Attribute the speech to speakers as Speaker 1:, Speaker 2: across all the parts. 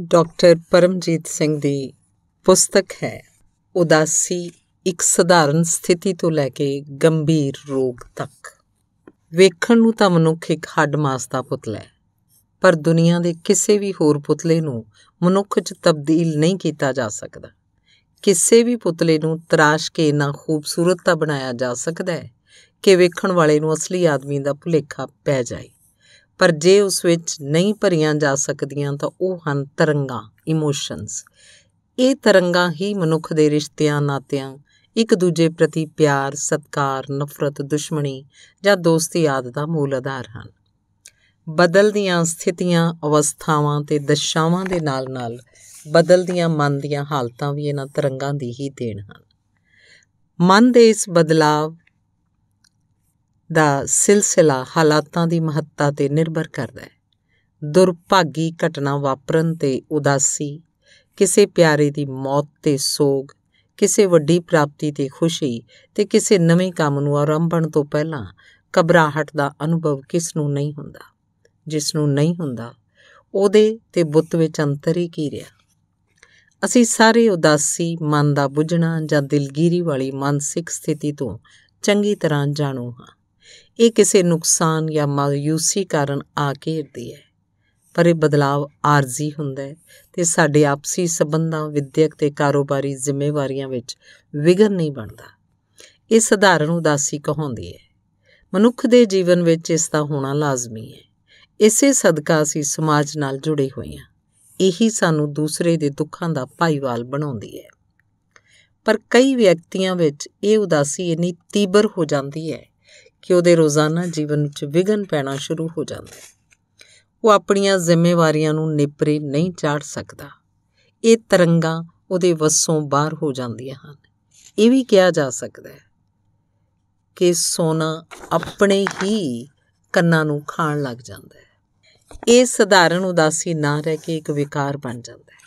Speaker 1: doctor Paramjit Singh ਦੀ ਪੁਸਤਕ ਹੈ ਉਦਾਸੀ ਇੱਕ ਸਧਾਰਨ ਸਥਿਤੀ ਤੋਂ ਲੈ ਕੇ ਗੰਭੀਰ ਰੋਗ ਤੱਕ ਵੇਖਣ ਨੂੰ ਤਾਂ ਮਨੁੱਖ ਇੱਕ ਹੱਡ ਮਾਸ ਦਾ ਪੁਤਲਾ ਹੈ ਪਰ ਦੁਨੀਆ ਦੇ ਕਿਸੇ ਵੀ ਹੋਰ ਪੁਤਲੇ ਨੂੰ ਮਨੁੱਖ 'ਚ ਤਬਦੀਲ ਨਹੀਂ ਕੀਤਾ ਜਾ ਸਕਦਾ ਕਿਸੇ ਵੀ ਪੁਤਲੇ ਨੂੰ ਤਰਾਸ਼ ਕੇ ਨਾ ਖੂਬਸੂਰਤ ਤਾਂ ਬਣਾਇਆ ਜਾ ਸਕਦਾ ਹੈ ਕਿ ਵੇਖਣ ਵਾਲੇ ਨੂੰ ਅਸਲੀ ਆਦਮੀ ਦਾ ਭੁਲੇਖਾ ਪੈ ਜਾਏ ਪਰ ਜੇ ਉਸ ਵਿੱਚ ਨਹੀਂ ਭਰੀਆਂ ਜਾ ਸਕਦੀਆਂ ਤਾਂ ਉਹ ਹਨ ਤਰੰਗਾਂ ਇਮੋਸ਼ਨਸ ਇਹ ਤਰੰਗਾਂ ਹੀ ਮਨੁੱਖ ਦੇ ਰਿਸ਼ਤਿਆਂ ਨਾਤਿਆਂ ਇੱਕ ਦੂਜੇ ਪ੍ਰਤੀ ਪਿਆਰ ਸਤਕਾਰ ਨਫ਼ਰਤ ਦੁਸ਼ਮਣੀ ਜਾਂ ਦੋਸਤੀ ਆਦਿ ਦਾ ਮੂਲ ਆਧਾਰ ਹਨ ਬਦਲਦੀਆਂ ਸਥਿਤੀਆਂ ਅਵਸਥਾਵਾਂ ਤੇ ਦਸ਼ਾਵਾਂ ਦੇ ਨਾਲ-ਨਾਲ ਬਦਲਦੀਆਂ ਮਨ ਦੀਆਂ ਹਾਲਤਾਂ ਵੀ ਇਹਨਾਂ ਤਰੰਗਾਂ ਦੀ ਹੀ ਦੇਣ ਹਨ ਮਨ ਦੇ ਇਸ ਬਦਲਾਵ ਦਾ ਸਿਲਸਿਲਾ ਹਾਲਾਤਾਂ ਦੀ ਮਹੱਤਤਾ ਤੇ ਨਿਰਭਰ ਕਰਦਾ ਹੈ ਦੁਰਭਾਗੀ ਘਟਨਾ ਵਾਪਰਨ ਤੇ ਉਦਾਸੀ ਕਿਸੇ ਪਿਆਰੇ ਦੀ ਮੌਤ ਤੇ ਸੋਗ ਕਿਸੇ ਵੱਡੀ ਪ੍ਰਾਪਤੀ ਤੇ ਖੁਸ਼ੀ ਤੇ ਕਿਸੇ ਨਵੇਂ ਕੰਮ ਨੂੰ ਆਰੰਭਣ ਤੋਂ ਪਹਿਲਾਂ ਕਬਰਾਹਟ ਦਾ ਅਨੁਭਵ ਕਿਸ ਨੂੰ ਨਹੀਂ ਹੁੰਦਾ ਜਿਸ ਨੂੰ ਨਹੀਂ ਹੁੰਦਾ ਉਹਦੇ ਤੇ ਬੁੱਤ ਵਿੱਚ ਅੰਤਰ ਹੀ ਕੀ ਰਿਹਾ ਅਸੀਂ ਸਾਰੇ ਉਦਾਸੀ ਮਨ ਦਾ ਬੁਝਣਾ ਜਾਂ ਦਿਲਗੀਰੀ ਵਾਲੀ ਮਾਨਸਿਕ ਸਥਿਤੀ ਤੋਂ ਚੰਗੀ ਤਰ੍ਹਾਂ ਜਾਣੂ ਹਾਂ ਇਹ ਕਿਸੇ ਨੁਕਸਾਨ ਜਾਂ ਮਾਯੂਸੀ ਕਾਰਨ ਆ ਘੇਰਦੀ ਹੈ ਪਰ ਇਹ ਬਦਲਾਵ ਆਰਜ਼ੀ ਹੁੰਦਾ ਹੈ ਤੇ ਸਾਡੇ ਆਪਸੀ ਸਬੰਧਾਂ ਵਿਦਿਅਕ ਤੇ ਕਾਰੋਬਾਰੀ ਜ਼ਿੰਮੇਵਾਰੀਆਂ ਵਿੱਚ ਵਿਗਨ ਨਹੀਂ ਬਣਦਾ ਇਹ ਸਧਾਰਨ ਉਦਾਸੀ ਕਹਾਉਂਦੀ ਹੈ ਮਨੁੱਖ ਦੇ ਜੀਵਨ ਵਿੱਚ ਇਸ ਦਾ ਹੋਣਾ ਲਾਜ਼ਮੀ ਹੈ ਇਸੇ ਸਦਕਾ ਅਸੀਂ ਸਮਾਜ ਨਾਲ ਜੁੜੇ ਹੋਏ ਹਾਂ ਇਹੀ ਸਾਨੂੰ ਦੂਸਰੇ ਦੇ ਦੁੱਖਾਂ ਦਾ ਭਾਈਵਾਲ ਬਣਾਉਂਦੀ ਹੈ ਪਰ ਕਈ ਵਿਅਕਤੀਆਂ ਵਿੱਚ ਇਹ ਉਦਾਸੀ ਇੰਨੀ ਤੀਬਰ ਹੋ ਜਾਂਦੀ ਹੈ ਕਿ ਉਹਦੇ ਰੋਜ਼ਾਨਾ ਜੀਵਨ ਵਿੱਚ ਵਿਗਨ ਪੈਣਾ ਸ਼ੁਰੂ ਹੋ ਜਾਂਦਾ ਹੈ ਉਹ ਆਪਣੀਆਂ ਜ਼ਿੰਮੇਵਾਰੀਆਂ ਨੂੰ ਨਿਪਰੇ ਨਹੀਂ ਚਾੜ ਸਕਦਾ ਇਹ ਤਰੰਗਾਂ ਉਹਦੇ ਵੱਸੋਂ ਬਾਹਰ ਹੋ ਜਾਂਦੀਆਂ ਹਨ ਇਹ ਵੀ ਕਿਹਾ ਜਾ ਸਕਦਾ ਹੈ ਕਿ ਸੋਨਾ ਆਪਣੇ ਹੀ ਕੰਨਾਂ ਨੂੰ ਖਾਣ ਲੱਗ ਜਾਂਦਾ ਹੈ ਇਹ ਸਧਾਰਨ ਉਦਾਸੀ ਨਾ ਰਹਿ ਕੇ ਇੱਕ ਵਿਕਾਰ ਬਣ ਜਾਂਦਾ ਹੈ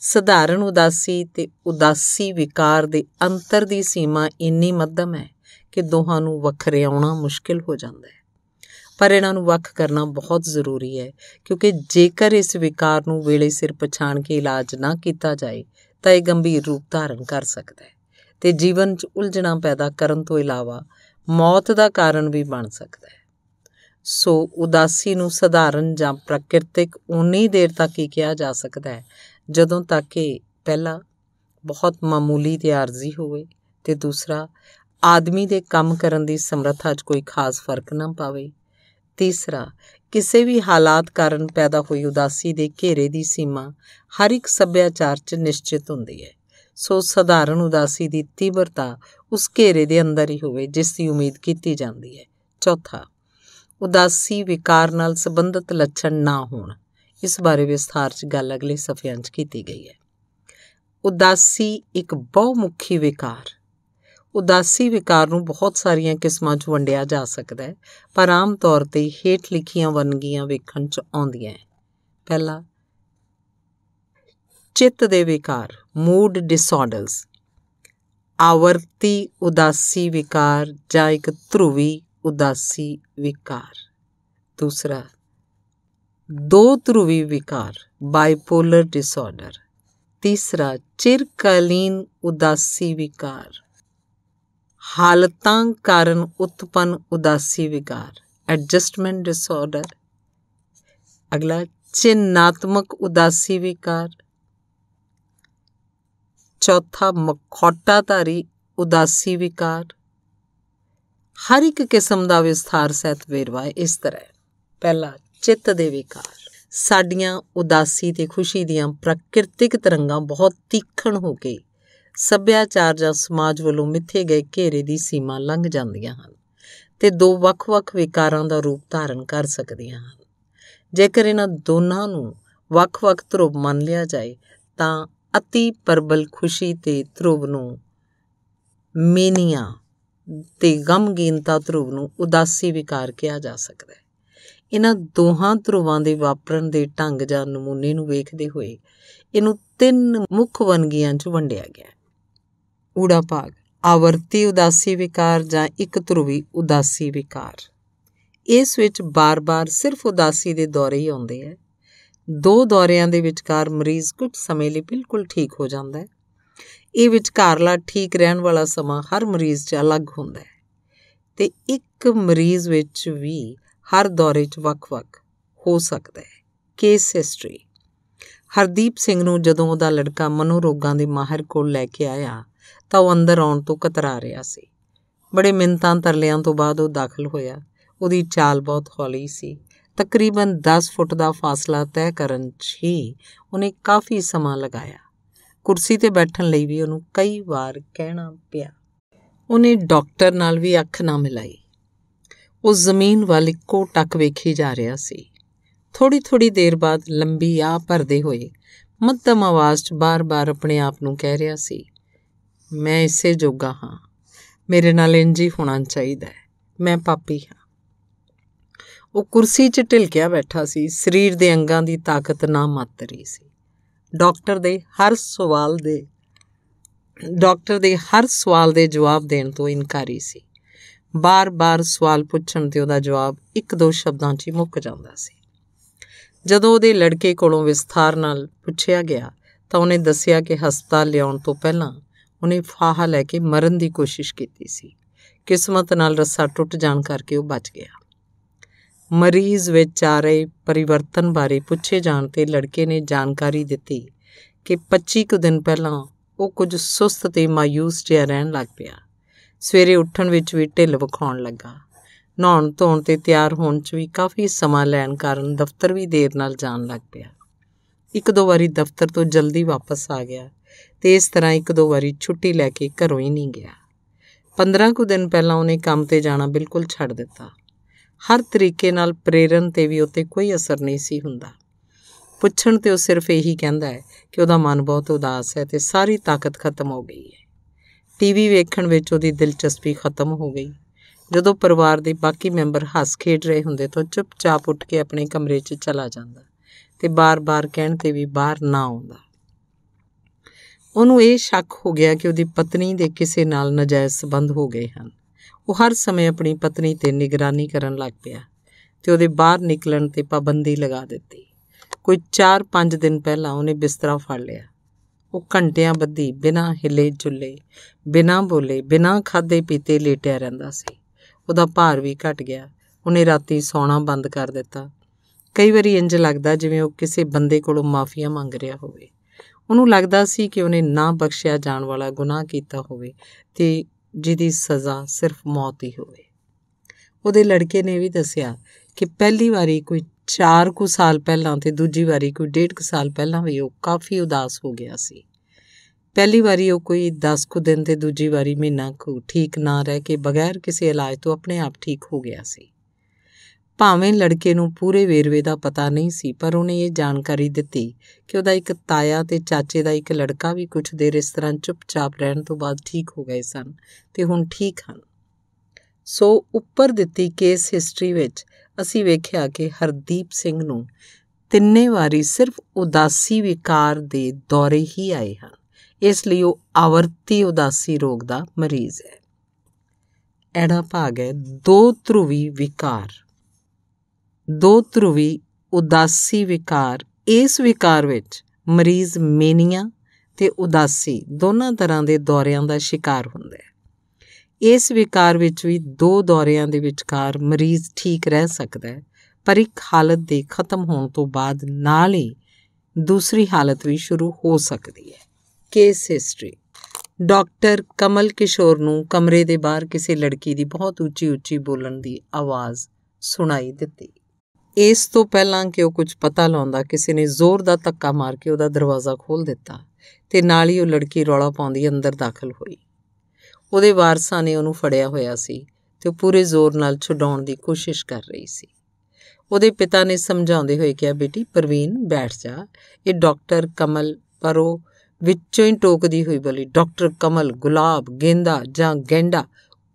Speaker 1: ਸਧਾਰਨ ਉਦਾਸੀ ਤੇ ਉਦਾਸੀ ਵਿਕਾਰ ਦੇ ਅੰਤਰ ਦੀ ਸੀਮਾ ਇੰਨੀ ਮੱਧਮ ਹੈ ਕਿ ਦੋਹਾਂ ਨੂੰ ਵੱਖਰੇ ਆਉਣਾ ਮੁਸ਼ਕਿਲ ਹੋ ਜਾਂਦਾ ਹੈ ਪਰ ਇਹਨਾਂ ਨੂੰ ਵੱਖ ਕਰਨਾ ਬਹੁਤ ਜ਼ਰੂਰੀ ਹੈ ਕਿਉਂਕਿ ਜੇਕਰ ਇਸ ਵਿਕਾਰ ਨੂੰ ਵੇਲੇ ਸਿਰ ਪਛਾਣ ਕੇ ਇਲਾਜ ਨਾ ਕੀਤਾ ਜਾਏ ਤਾਂ ਇਹ ਗੰਭੀਰ ਰੂਪ ਧਾਰਨ ਕਰ ਸਕਦਾ ਹੈ ਤੇ ਜੀਵਨ 'ਚ ਉਲਝਣਾ ਪੈਦਾ ਕਰਨ ਤੋਂ ਇਲਾਵਾ ਮੌਤ ਦਾ ਕਾਰਨ ਵੀ ਬਣ ਸਕਦਾ ਹੈ ਸੋ ਉਦਾਸੀ ਨੂੰ ਸਧਾਰਨ ਜਾਂ ਪ੍ਰਕਿਰਤਿਕ ਉਨੀ ਦੇਰ ਤੱਕ ਹੀ ਕਿਹਾ ਜਾ ਸਕਦਾ ਹੈ ਜਦੋਂ ਤੱਕ ਕਿ ਪਹਿਲਾ ਬਹੁਤ ਮਾਮੂਲੀ ਤੇ ਆਰਜ਼ੀ ਹੋਵੇ ਤੇ ਦੂਸਰਾ ਆਦਮੀ ਦੇ ਕੰਮ ਕਰਨ ਦੀ ਸਮਰੱਥਾ 'ਚ ਕੋਈ ਖਾਸ ਫਰਕ ਨਾ ਪਾਵੇ ਤੀਸਰਾ ਕਿਸੇ ਵੀ ਹਾਲਾਤ ਕਾਰਨ ਪੈਦਾ ਹੋਈ ਉਦਾਸੀ ਦੇ ਘੇਰੇ ਦੀ ਸੀਮਾ ਹਰ ਇੱਕ ਸੱਭਿਆਚਾਰ 'ਚ ਨਿਸ਼ਚਿਤ ਹੁੰਦੀ ਹੈ ਸੋ ਸਧਾਰਨ ਉਦਾਸੀ ਦੀ ਤੀਬਰਤਾ ਉਸ ਘੇਰੇ ਦੇ ਅੰਦਰ ਹੀ ਹੋਵੇ ਜਿਸ ਦੀ ਉਮੀਦ ਕੀਤੀ ਜਾਂਦੀ ਹੈ ਚੌਥਾ ਉਦਾਸੀ ਵਿਕਾਰ ਨਾਲ ਸੰਬੰਧਿਤ ਲੱਛਣ ਨਾ ਹੋਣ ਇਸ ਬਾਰੇ ਵਿਸਥਾਰ 'ਚ ਗੱਲ ਅਗਲੇ ਸਫ਼ਿਆਂ 'ਚ ਕੀਤੀ ਗਈ ਹੈ ਉਦਾਸੀ ਇੱਕ ਬਹੁਮੁਖੀ ਵਿਕਾਰ ਉਦਾਸੀ ਵਿਕਾਰ ਨੂੰ ਬਹੁਤ ਸਾਰੀਆਂ ਕਿਸਮਾਂ 'ਚ ਵੰਡਿਆ ਜਾ ਸਕਦਾ ਹੈ ਪਰ ਆਮ ਤੌਰ ਤੇ ਹੇਠ ਲਿਖੀਆਂ ਵੰਨਗੀਆਂ ਵੇਖਣ 'ਚ ਆਉਂਦੀਆਂ ਹੈ ਪਹਿਲਾ ਚਿੱਤ ਦੇ ਵਿਕਾਰ ਮੂਡ ਡਿਸਆਰਡਰਸ ਆਵਰਤੀ ਉਦਾਸੀ ਵਿਕਾਰ ਜਾਂ ਇੱਕ ਧਰੂਵੀ ਉਦਾਸੀ ਵਿਕਾਰ ਦੂਸਰਾ ਦੋ ਧਰੂਵੀ ਵਿਕਾਰ ਬਾਈਪੋਲਰ ਡਿਸਆਰਡਰ ਤੀਸਰਾ ਚਿਰਕਾਲੀਨ ਉਦਾਸੀ ਵਿਕਾਰ ਹਾਲਤਾਂ ਕਾਰਨ ਉਤਪਨ ਉਦਾਸੀ ਵਿਕਾਰ ਐਡਜਸਟਮੈਂਟ ਡਿਸਆਰਡਰ ਅਗਲਾ ਚਿੰਨਾਤਮਕ ਉਦਾਸੀ ਵਿਕਾਰ ਚੌਥਾ ਮਖੌਟਾਧਾਰੀ ਉਦਾਸੀ ਵਿਕਾਰ ਹਰ ਇੱਕ ਕਿਸਮ ਦਾ ਵਿਸਥਾਰ ਸਹਿਤ ਵੇਰਵਾ ਇਸ ਤਰ੍ਹਾਂ ਹੈ ਪਹਿਲਾ ਚਿੱਤ ਦੇ ਵਿਕਾਰ ਸਾਡੀਆਂ ਉਦਾਸੀ ਤੇ ਖੁਸ਼ੀ ਦੀਆਂ ਪ੍ਰਕਿਰਤਿਕ ਤਰੰਗਾਂ ਬਹੁਤ ਤੀਖਣ ਹੋ ਗਈ ਸੱਭਿਆਚਾਰ ਜਾਂ ਸਮਾਜ ਵੱਲੋਂ ਮਿੱਥੇ ਗਏ ਘੇਰੇ ਦੀ ਸੀਮਾ ਲੰਘ ਜਾਂਦੀਆਂ ਹਨ ਤੇ ਦੋ ਵੱਖ-ਵੱਖ ਵਿਕਾਰਾਂ ਦਾ ਰੂਪ ਧਾਰਨ ਕਰ ਸਕਦੀਆਂ ਹਨ ਜੇਕਰ ਇਹਨਾਂ ਦੋਨਾਂ ਨੂੰ ਵੱਖ-ਵੱਖ ਧਰੁਵ ਮੰਨ ਲਿਆ ਜਾਏ ਤਾਂ ਅਤੀ ਪਰਬਲ ਖੁਸ਼ੀ ਤੇ ਧਰੁਵ ਨੂੰ ਮੇਨੀਆ ਤੇ ਗਮਗੀਨਤਾ ਧਰੁਵ ਨੂੰ ਉਦਾਸੀ ਵਿਕਾਰ ਕਿਹਾ ਜਾ ਸਕਦਾ ਹੈ ਇਹਨਾਂ ਦੋਹਾਂ ਧਰੁਵਾਂ ਦੇ ਵਾਪਰਨ ਦੇ ਢੰਗ ਜਾਂ ਨਮੂਨੇ ਨੂੰ ਵੇਖਦੇ ਹੋਏ ਇਹਨੂੰ ਤਿੰਨ ਮੁੱਖ ਵੰਗੀਆਂ 'ਚ ਵੰਡਿਆ ਗਿਆ ਊੜਾ ਭਾਗ ਆਵਰਤੀ ਉਦਾਸੀ ਵਿਕਾਰ ਜਾਂ ਇੱਕ ਧਰੂਵੀ ਉਦਾਸੀ ਵਿਕਾਰ ਇਸ ਵਿੱਚ ਬਾਰ-ਬਾਰ ਸਿਰਫ ਉਦਾਸੀ ਦੇ ਦੌਰੇ ਹੀ ਆਉਂਦੇ ਆ ਦੋ ਦੌਰਿਆਂ ਦੇ ਵਿਚਕਾਰ ਮਰੀਜ਼ ਕੁਝ ਸਮੇਂ ਲਈ ਬਿਲਕੁਲ ਠੀਕ ਹੋ ਜਾਂਦਾ ਹੈ ਇਹ ਵਿਚਕਾਰਲਾ ਠੀਕ ਰਹਿਣ ਵਾਲਾ ਸਮਾਂ ਹਰ ਮਰੀਜ਼ 'ਚ ਅਲੱਗ ਹੁੰਦਾ ਹੈ ਤੇ ਇੱਕ ਮਰੀਜ਼ ਵਿੱਚ ਵੀ ਹਰ ਦੌਰੇ 'ਚ ਵੱਖ-ਵੱਖ ਹੋ ਸਕਦਾ ਹੈ ਕੇਸ ਹਿਸਟਰੀ ਹਰਦੀਪ ਸਿੰਘ ਨੂੰ ਜਦੋਂ ਉਹਦਾ ਲੜਕਾ ਮਨੋਰੋਗਾਂ ਦੇ ਮਾਹਿਰ ਕੋਲ ਲੈ ਕੇ ਆਇਆ ਤਾਂ ਉਹ ਅੰਦਰ ਆਉਣ ਤੋਂ ਕਤਰਾ ਰਿਹਾ ਸੀ ਬੜੇ ਮਿੰਤਾਂ ਤਰਲਿਆਂ ਤੋਂ ਬਾਅਦ ਉਹ ਦਾਖਲ ਹੋਇਆ ਉਹਦੀ ਚਾਲ ਬਹੁਤ ਹੌਲੀ ਸੀ ਤਕਰੀਬਨ 10 ਫੁੱਟ ਦਾ ਫਾਸਲਾ ਤੈਅ ਕਰਨ 'ਚ ਹੀ ਉਹਨੇ ਕਾਫੀ ਸਮਾਂ ਲਗਾਇਆ ਕੁਰਸੀ ਤੇ ਬੈਠਣ ਲਈ ਵੀ ਉਹਨੂੰ ਕਈ ਵਾਰ ਕਹਿਣਾ ਪਿਆ ਉਹਨੇ ਡਾਕਟਰ ਨਾਲ ਵੀ ਅੱਖ ਨਾ ਮਿਲਾਈ ਉਹ ਜ਼ਮੀਨ ਵੱਲ ਇੱਕੋ ਟੱਕ ਵੇਖੀ ਜਾ ਰਿਹਾ ਸੀ ਥੋੜੀ ਥੋੜੀ ਦੇਰ ਬਾਅਦ ਲੰਬੀ ਆਹ ਭਰਦੇ ਹੋਏ ਮੱਧਮ ਆਵਾਜ਼ 'ਚ ਬਾਰ-ਬਾਰ ਆਪਣੇ ਆਪ ਨੂੰ ਕਹਿ ਰਿਹਾ ਸੀ ਮੈਂ ਇਸੇ ਜੋਗਾ ਹਾਂ ਮੇਰੇ ਨਾਲ ਇੰਜ ਹੀ ਹੋਣਾ ਚਾਹੀਦਾ ਹੈ ਮੈਂ ਪਾਪੀ ਹਾਂ ਉਹ ਕੁਰਸੀ 'ਚ ਢਿਲਕਿਆ ਬੈਠਾ ਸੀ ਸਰੀਰ ਦੇ ਅੰਗਾਂ ਦੀ ਤਾਕਤ ਨਾ ਮਾਤਰੀ ਸੀ ਡਾਕਟਰ ਦੇ ਹਰ ਸਵਾਲ ਦੇ ਡਾਕਟਰ ਦੇ ਹਰ ਸਵਾਲ ਦੇ ਜਵਾਬ ਦੇਣ ਤੋਂ ਇਨਕਾਰੀ ਸੀ ਬਾਰ-ਬਾਰ ਸਵਾਲ ਪੁੱਛਣ ਤੇ ਉਹਦਾ ਜਵਾਬ ਇੱਕ ਦੋ ਸ਼ਬਦਾਂ 'ਚ ਹੀ ਮੁੱਕ ਜਾਂਦਾ ਸੀ ਜਦੋਂ ਉਹਦੇ ਲੜਕੇ ਕੋਲੋਂ ਵਿਸਥਾਰ ਨਾਲ ਪੁੱਛਿਆ ਗਿਆ ਤਾਂ ਉਹਨੇ ਦੱਸਿਆ ਕਿ ਹਸਪਤਾਲ ਲਿਆਉਣ ਤੋਂ ਪਹਿਲਾਂ ਉਹਨੇ ਫਾਹਾ ਲੈ ਕੇ ਮਰਨ ਦੀ ਕੋਸ਼ਿਸ਼ ਕੀਤੀ ਸੀ ਕਿਸਮਤ ਨਾਲ ਰੱਸਾ ਟੁੱਟ ਜਾਣ ਕਰਕੇ ਉਹ ਬਚ ਗਿਆ ਮਰੀਜ਼ ਵਿੱਚ ਆ ਰਹੇ ਪਰਿਵਰਤਨ ਬਾਰੇ ਪੁੱਛੇ ਜਾਣ ਤੇ ਲੜਕੇ ਨੇ ਜਾਣਕਾਰੀ ਦਿੱਤੀ ਕਿ 25 ਕੁ ਦਿਨ ਪਹਿਲਾਂ ਉਹ ਕੁਝ ਸੁਸਤ ਤੇ ਮਾਯੂਸ ਜਿਹਾ ਰਹਿਣ ਲੱਗ ਪਿਆ ਸਵੇਰੇ ਉੱਠਣ ਵਿੱਚ ਵੀ ਢਿੱਲ ਵਿਖਾਉਣ ਲੱਗਾ ਨਹਾਉਣ ਧੋਣ ਤੇ ਤਿਆਰ ਹੋਣ 'ਚ ਵੀ ਕਾਫੀ ਸਮਾਂ ਲੈਣ ਕਾਰਨ ਦਫ਼ਤਰ ਵੀ ਦੇਰ ਨਾਲ ਜਾਣ ਲੱਗ ਪਿਆ ਇੱਕ ਦੋ ਵਾਰੀ ਦਫ਼ਤਰ ਤੋਂ ਜਲਦੀ ਵਾਪਸ ਆ ਗਿਆ ਤੇ ਇਸ ਤਰ੍ਹਾਂ ਇੱਕ ਦੋ ਵਾਰੀ ਛੁੱਟੀ ਲੈ ਕੇ ਘਰੋਂ ਹੀ ਨਹੀਂ ਗਿਆ 15 ਕੁ ਦਿਨ ਪਹਿਲਾਂ ਉਹਨੇ ਕੰਮ ਤੇ ਜਾਣਾ ਬਿਲਕੁਲ ਛੱਡ ਦਿੱਤਾ ਹਰ ਤਰੀਕੇ ਨਾਲ ਪ੍ਰੇਰਣ ਤੇ ਵੀ ਉਹਤੇ ਕੋਈ ਅਸਰ ਨਹੀਂ ਸੀ ਹੁੰਦਾ ਪੁੱਛਣ ਤੇ ਉਹ ਸਿਰਫ ਇਹੀ ਕਹਿੰਦਾ ਹੈ ਕਿ ਉਹਦਾ ਮਨ ਬਹੁਤ ਉਦਾਸ ਹੈ ਤੇ ਸਾਰੀ ਤਾਕਤ ਖਤਮ ਹੋ ਗਈ ਹੈ ਟੀਵੀ ਵੇਖਣ ਵਿੱਚ ਉਹਦੀ ਦਿਲਚਸਪੀ ਖਤਮ ਹੋ ਗਈ ਜਦੋਂ ਪਰਿਵਾਰ ਦੇ ਬਾਕੀ ਮੈਂਬਰ ਹੱਸ ਖੇਡ ਰਹੇ ਹੁੰਦੇ ਤਾਂ ਚੁੱਪਚਾਪ ਉੱਠ ਕੇ ਆਪਣੇ ਕਮਰੇ 'ਚ ਚਲਾ ਜਾਂਦਾ ਤੇ ਬਾਰ-ਬਾਰ ਕਹਿਣ ਤੇ ਵੀ ਬਾਹਰ ਨਾ ਆਉਂਦਾ ਉਹਨੂੰ ਇਹ ਸ਼ੱਕ ਹੋ ਗਿਆ ਕਿ ਉਹਦੀ ਪਤਨੀ ਦੇ ਕਿਸੇ ਨਾਲ ਨਜਾਇਜ਼ ਸਬੰਧ ਹੋ ਗਏ ਹਨ ਉਹ ਹਰ ਸਮੇਂ ਆਪਣੀ ਪਤਨੀ ਤੇ ਨਿਗਰਾਨੀ ਕਰਨ ਲੱਗ ਪਿਆ ਤੇ ਉਹਦੇ ਬਾਹਰ ਨਿਕਲਣ ਤੇ ਪਾਬੰਦੀ ਲਗਾ ਦਿੱਤੀ ਕੋਈ 4-5 ਦਿਨ ਪਹਿਲਾਂ ਉਹਨੇ ਬਿਸਤਰਾ ਫੜ ਲਿਆ ਉਹ ਘੰਟਿਆਂ ਬੱਧੀ ਬਿਨਾਂ ਹਿਲੇ ਜੁਲੇ ਬਿਨਾਂ ਬੋਲੇ ਬਿਨਾਂ ਖਾਦੇ ਪੀਤੇ ਲੇਟਿਆ ਰਹਿੰਦਾ ਸੀ ਉਹਦਾ ਭਾਰ ਵੀ ਘਟ ਗਿਆ ਉਹਨੇ ਰਾਤੀ ਸੌਣਾ ਬੰਦ ਕਰ ਦਿੱਤਾ ਕਈ ਵਾਰੀ ਇੰਜ ਲੱਗਦਾ ਜਿਵੇਂ ਉਹ ਕਿਸੇ ਬੰਦੇ ਕੋਲੋਂ ਮਾਫੀਆ ਮੰਗ ਰਿਹਾ ਹੋਵੇ ਉਹਨੂੰ ਲੱਗਦਾ ਸੀ ਕਿ ਉਹਨੇ ਨਾ ਬਖਸ਼ਿਆ ਜਾਣ ਵਾਲਾ ਗੁਨਾਹ ਕੀਤਾ ਹੋਵੇ ਤੇ ਜਿਹਦੀ ਸਜ਼ਾ ਸਿਰਫ ਮੌਤ ਹੀ ਹੋਵੇ ਉਹਦੇ ਲੜਕੇ ਨੇ ਵੀ ਦੱਸਿਆ ਕਿ ਪਹਿਲੀ ਵਾਰੀ ਕੋਈ 4 ਕੁ ਸਾਲ ਪਹਿਲਾਂ ਤੇ ਦੂਜੀ ਵਾਰੀ ਕੋਈ 1.5 ਕੁ ਸਾਲ ਪਹਿਲਾਂ ਵੀ ਉਹ ਕਾਫੀ ਉਦਾਸ ਹੋ ਗਿਆ ਸੀ ਪਹਿਲੀ ਵਾਰੀ ਉਹ ਕੋਈ 10 ਕੁ ਦਿਨ ਤੇ ਦੂਜੀ ਵਾਰੀ ਮਹੀਨਾ ਕੁ ਠੀਕ ਨਾ ਰਹਿ ਕੇ ਬਗੈਰ ਕਿਸੇ ਇਲਾਜ ਤੋਂ ਆਪਣੇ ਆਪ ਠੀਕ ਹੋ ਗਿਆ ਸੀ ਭਾਵੇਂ ਲੜਕੇ ਨੂੰ ਪੂਰੇ ਵੇਰਵੇ ਦਾ ਪਤਾ ਨਹੀਂ ਸੀ ਪਰ ਉਹਨੇ ਇਹ ਜਾਣਕਾਰੀ ਦਿੱਤੀ ਕਿ ਉਹਦਾ ਇੱਕ ਤਾਇਆ ਤੇ ਚਾਚੇ ਦਾ ਇੱਕ ਲੜਕਾ ਵੀ ਕੁਝ ਦੇਰ ਇਸ ਤਰ੍ਹਾਂ ਚੁੱਪਚਾਪ ਰਹਿਣ ਤੋਂ ਬਾਅਦ ਠੀਕ ਹੋ ਗਏ ਸਨ ਤੇ ਹੁਣ ਠੀਕ ਹਨ ਸੋ ਉੱਪਰ ਦਿੱਤੀ ਕੇਸ ਹਿਸਟਰੀ ਵਿੱਚ ਅਸੀਂ ਵੇਖਿਆ ਕਿ ਹਰਦੀਪ ਸਿੰਘ ਨੂੰ ਤਿੰਨੇ ਵਾਰੀ ਸਿਰਫ ਉਦਾਸੀ ਵਿਕਾਰ ਦੇ ਦੌਰੇ ਹੀ ਆਏ ਹਨ ਇਸ ਲਈ ਉਹ ਆਵਰਤੀ ਉਦਾਸੀ ਰੋਗ ਦਾ ਮਰੀਜ਼ ਹੈ ਐੜਾ ਭਾਗ ਹੈ ਦੋ ਧਰੂਵੀ ਵਿਕਾਰ ਦੋ ਧਰੂਵੀ ਉਦਾਸੀ ਵਿਕਾਰ ਇਸ ਵਿਕਾਰ ਵਿੱਚ ਮਰੀਜ਼ ਮੇਨੀਆ ਤੇ ਉਦਾਸੀ ਦੋਨਾਂ ਤਰ੍ਹਾਂ ਦੇ ਦੌਰਿਆਂ ਦਾ ਸ਼ਿਕਾਰ ਹੁੰਦਾ ਹੈ ਇਸ ਵਿਕਾਰ ਵਿੱਚ ਵੀ ਦੋ ਦੌਰਿਆਂ ਦੇ ਵਿਚਕਾਰ ਮਰੀਜ਼ ਠੀਕ ਰਹਿ ਸਕਦਾ ਹੈ ਪਰ ਇੱਕ ਹਾਲਤ ਦੇ ਖਤਮ ਹੋਣ ਤੋਂ ਬਾਅਦ ਨਾਲ ਹੀ ਦੂਸਰੀ ਹਾਲਤ ਵੀ ਸ਼ੁਰੂ ਹੋ ਸਕਦੀ ਹੈ case history doctor Kamal Kishore ਨੂੰ ਕਮਰੇ ਦੇ ਬਾਹਰ ਕਿਸੇ ਲੜਕੀ ਦੀ ਬਹੁਤ ਉੱਚੀ ਉੱਚੀ ਬੋਲਣ ਦੀ ਆਵਾਜ਼ ਸੁਣਾਈ ਦਿੱਤੀ ਇਸ ਤੋਂ ਪਹਿਲਾਂ ਕਿ ਉਹ ਕੁਝ ਪਤਾ ਲਾਉਂਦਾ ਕਿਸੇ ਨੇ ਜ਼ੋਰ ਦਾ ਧੱਕਾ ਮਾਰ ਕੇ ਉਹਦਾ ਦਰਵਾਜ਼ਾ ਖੋਲ ਦਿੱਤਾ ਤੇ ਨਾਲ ਹੀ ਉਹ ਲੜਕੀ ਰੌਲਾ ਪਾਉਂਦੀ ਅੰਦਰ ਦਾਖਲ ਹੋਈ ਉਹਦੇ ਵਾਰਸਾਂ ਨੇ ਉਹਨੂੰ ਫੜਿਆ ਹੋਇਆ ਸੀ ਤੇ ਉਹ ਪੂਰੇ ਜ਼ੋਰ ਨਾਲ ਛਡਾਉਣ ਦੀ ਕੋਸ਼ਿਸ਼ ਕਰ ਰਹੀ ਸੀ ਉਹਦੇ ਪਿਤਾ ਨੇ ਸਮਝਾਉਂਦੇ ਹੋਏ ਕਿਹਾ ਬੇਟੀ ਪ੍ਰਵੀਨ ਬੈਠ ਜਾ ਇਹ ਡਾਕਟਰ ਕਮਲ ਪਰ ਉਹ ਵਿੱਚੋਂ ਹੀ ਟੋਕਦੀ ਹੋਈ ਬੋਲੀ ਡਾਕਟਰ ਕਮਲ ਗੁਲਾਬ ਗੇਂਦਾ ਜਾਂ ਗੈਂਡਾ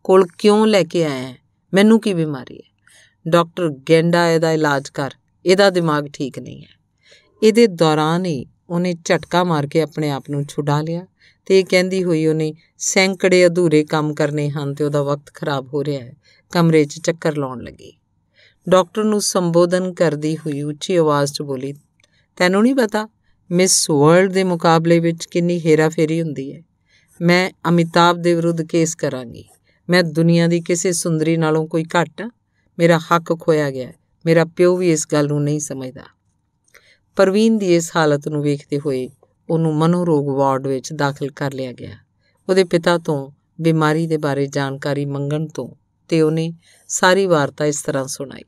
Speaker 1: ਕੋਲ ਕਿਉਂ ਲੈ ਕੇ ਆਇਆ ਮੈਨੂੰ ਕੀ ਬਿਮਾਰੀ ਹੈ ਡਾਕਟਰ ਗੈਂਡਾ ਇਹਦਾ ਇਲਾਜ ਕਰ ਇਹਦਾ ਦਿਮਾਗ ਠੀਕ ਨਹੀਂ ਹੈ ਇਹਦੇ ਦੌਰਾਨ ਹੀ ਉਹਨੇ ਝਟਕਾ ਮਾਰ ਕੇ ਆਪਣੇ ਆਪ ਨੂੰ ਛੁਡਾ ਲਿਆ ਤੇ ਇਹ ਕਹਿੰਦੀ ਹੋਈ ਉਹਨੇ ਸੈਂਕੜੇ ਅਧੂਰੇ ਕੰਮ ਕਰਨੇ ਹਨ ਤੇ ਉਹਦਾ ਵਕਤ ਖਰਾਬ ਹੋ ਰਿਹਾ ਹੈ ਕਮਰੇ 'ਚ ਚੱਕਰ ਲਾਉਣ ਲੱਗੀ ਡਾਕਟਰ ਨੂੰ ਸੰਬੋਧਨ ਕਰਦੀ ਹੋਈ ਉੱਚੀ ਆਵਾਜ਼ 'ਚ ਬੋਲੀ ਤੈਨੂੰ ਨਹੀਂ ਪਤਾ ਮਿਸ ਵਰਲਡ ਦੇ ਮੁਕਾਬਲੇ ਵਿੱਚ ਕਿੰਨੀ ਹੇਰਾਫੇਰੀ ਹੁੰਦੀ ਹੈ ਮੈਂ ਅਮਿਤਾਬ ਦੇ ਵਿਰੁੱਧ ਕੇਸ ਕਰਾਂਗੀ ਮੈਂ ਦੁਨੀਆ ਦੀ ਕਿਸੇ ਸੁੰਦਰੀ ਨਾਲੋਂ ਕੋਈ ਘੱਟ ਮੇਰਾ ਹੱਕ ਖੋਇਆ ਗਿਆ ਹੈ ਮੇਰਾ ਪਿਓ ਵੀ ਇਸ ਗੱਲ ਨੂੰ ਨਹੀਂ ਸਮਝਦਾ ਪ੍ਰਵੀਨ ਦੀ ਇਸ ਹਾਲਤ ਨੂੰ ਵੇਖਦੇ ਹੋਏ ਉਹਨੂੰ ਮਨੋਰੋਗ ਵਾਰਡ ਵਿੱਚ ਦਾਖਲ ਕਰ ਲਿਆ ਗਿਆ ਉਹਦੇ ਪਿਤਾ ਤੋਂ ਬਿਮਾਰੀ ਦੇ ਬਾਰੇ ਜਾਣਕਾਰੀ ਮੰਗਣ ਤੋਂ ਤੇ ਉਹਨੇ ਸਾਰੀ ਵਾਰਤਾ ਇਸ ਤਰ੍ਹਾਂ ਸੁਣਾਈ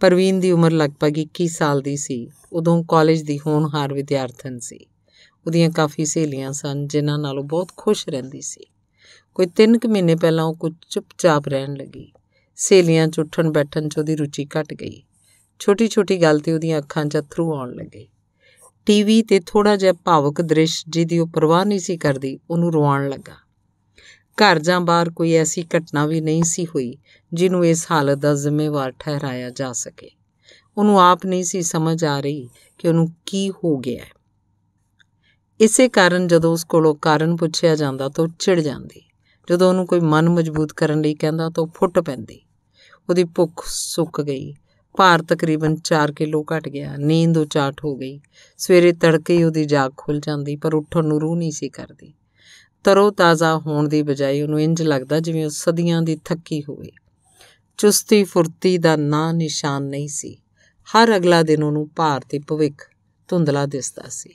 Speaker 1: ਪ੍ਰਵੀਨ ਦੀ ਉਮਰ ਲਗਭਗ 21 ਸਾਲ ਦੀ ਸੀ ਉਦੋਂ ਕਾਲਜ ਦੀ ਹੋਣਹਾਰ ਵਿਦਿਆਰਥਣ ਸੀ ਉਹਦੀਆਂ ਕਾਫੀ ਸਹੇਲੀਆਂ ਸਨ ਜਿਨ੍ਹਾਂ ਨਾਲ ਉਹ ਬਹੁਤ ਖੁਸ਼ ਰਹਿੰਦੀ ਸੀ ਕੋਈ 3 ਕੁ ਮਹੀਨੇ ਪਹਿਲਾਂ ਉਹ ਕੁਝ ਚੁੱਪਚਾਪ ਰਹਿਣ ਲੱਗੀ ਸਹੇਲੀਆਂ 'ਚ ਉੱਠਣ ਬੈਠਣ 'ਚ ਉਹਦੀ ਰੁਚੀ ਘਟ ਗਈ ਛੋਟੀ-ਛੋਟੀ ਗੱਲ ਤੇ ਉਹਦੀਆਂ ਅੱਖਾਂ 'ਚ ਅਥਰੂ ਆਉਣ ਲੱਗੇ ਟੀਵੀ ਤੇ ਥੋੜਾ ਜਿਹਾ ਭਾਵਕ ਦ੍ਰਿਸ਼ ਜਿਹਦੀ ਉਹ ਪਰਵਾਹ ਨਹੀਂ ਸੀ ਕਰਦੀ ਉਹਨੂੰ ਰੋਣ ਲੱਗਾ ਘਰ ਜਾਂ ਬਾਹਰ ਕੋਈ ਐਸੀ ਘਟਨਾ ਵੀ ਨਹੀਂ ਸੀ ਹੋਈ ਜਿਹਨੂੰ ਇਸ ਹਾਲਤ ਦਾ ਜ਼ਿੰਮੇਵਾਰ ਠਹਿਰਾਇਆ ਜਾ ਸਕੇ ਉਹਨੂੰ ਆਪ ਨਹੀਂ ਸੀ ਸਮਝ ਆ ਰਹੀ ਕਿ ਉਹਨੂੰ ਕੀ ਹੋ ਗਿਆ ਇਸੇ ਕਾਰਨ ਜਦੋਂ ਉਸ ਕੋਲੋਂ ਕਾਰਨ ਪੁੱਛਿਆ ਜਾਂਦਾ ਤਾਂ ਉਹ ਚਿੜ ਜਾਂਦੀ ਜਦੋਂ ਉਹਨੂੰ ਕੋਈ ਮਨ ਮਜ਼ਬੂਤ ਕਰਨ ਲਈ ਕਹਿੰਦਾ ਤਾਂ ਉਹ ਫੁੱਟ ਪੈਂਦੀ ਉਹਦੀ ਭੁੱਖ ਸੁੱਕ ਗਈ ਭਾਰ ਤਕਰੀਬਨ 4 ਕਿਲੋ ਘਟ ਗਿਆ ਨੀਂਦ ਉਚਾਟ ਹੋ ਗਈ ਸਵੇਰੇ ਤੜਕੇ ਹੀ ਉਹਦੀ ਜਾਗ ਖੁੱਲ ਜਾਂਦੀ ਪਰ ਉੱਠਣ ਨੂੰ ਰੂਹ ਨਹੀਂ ਸੀ ਕਰਦੀ ਤਰੋ ਤਾਜ਼ਾ ਹੋਣ ਦੀ ਬਜਾਏ ਉਹਨੂੰ ਇੰਜ ਲੱਗਦਾ ਜਿਵੇਂ ਉਹ ਸਦੀਆਂ ਦੀ ਥੱਕੀ ਹੋਵੇ ਚੁਸਤੀ ਫੁਰਤੀ ਦਾ ਨਾਂ ਨਿਸ਼ਾਨ ਨਹੀਂ ਸੀ ਹਰ ਅਗਲਾ ਦਿਨ ਉਹਨੂੰ ਭਾਰ ਤੇ ਭਵਿੱਖ ਧੁੰਦਲਾ ਦਿਸਦਾ ਸੀ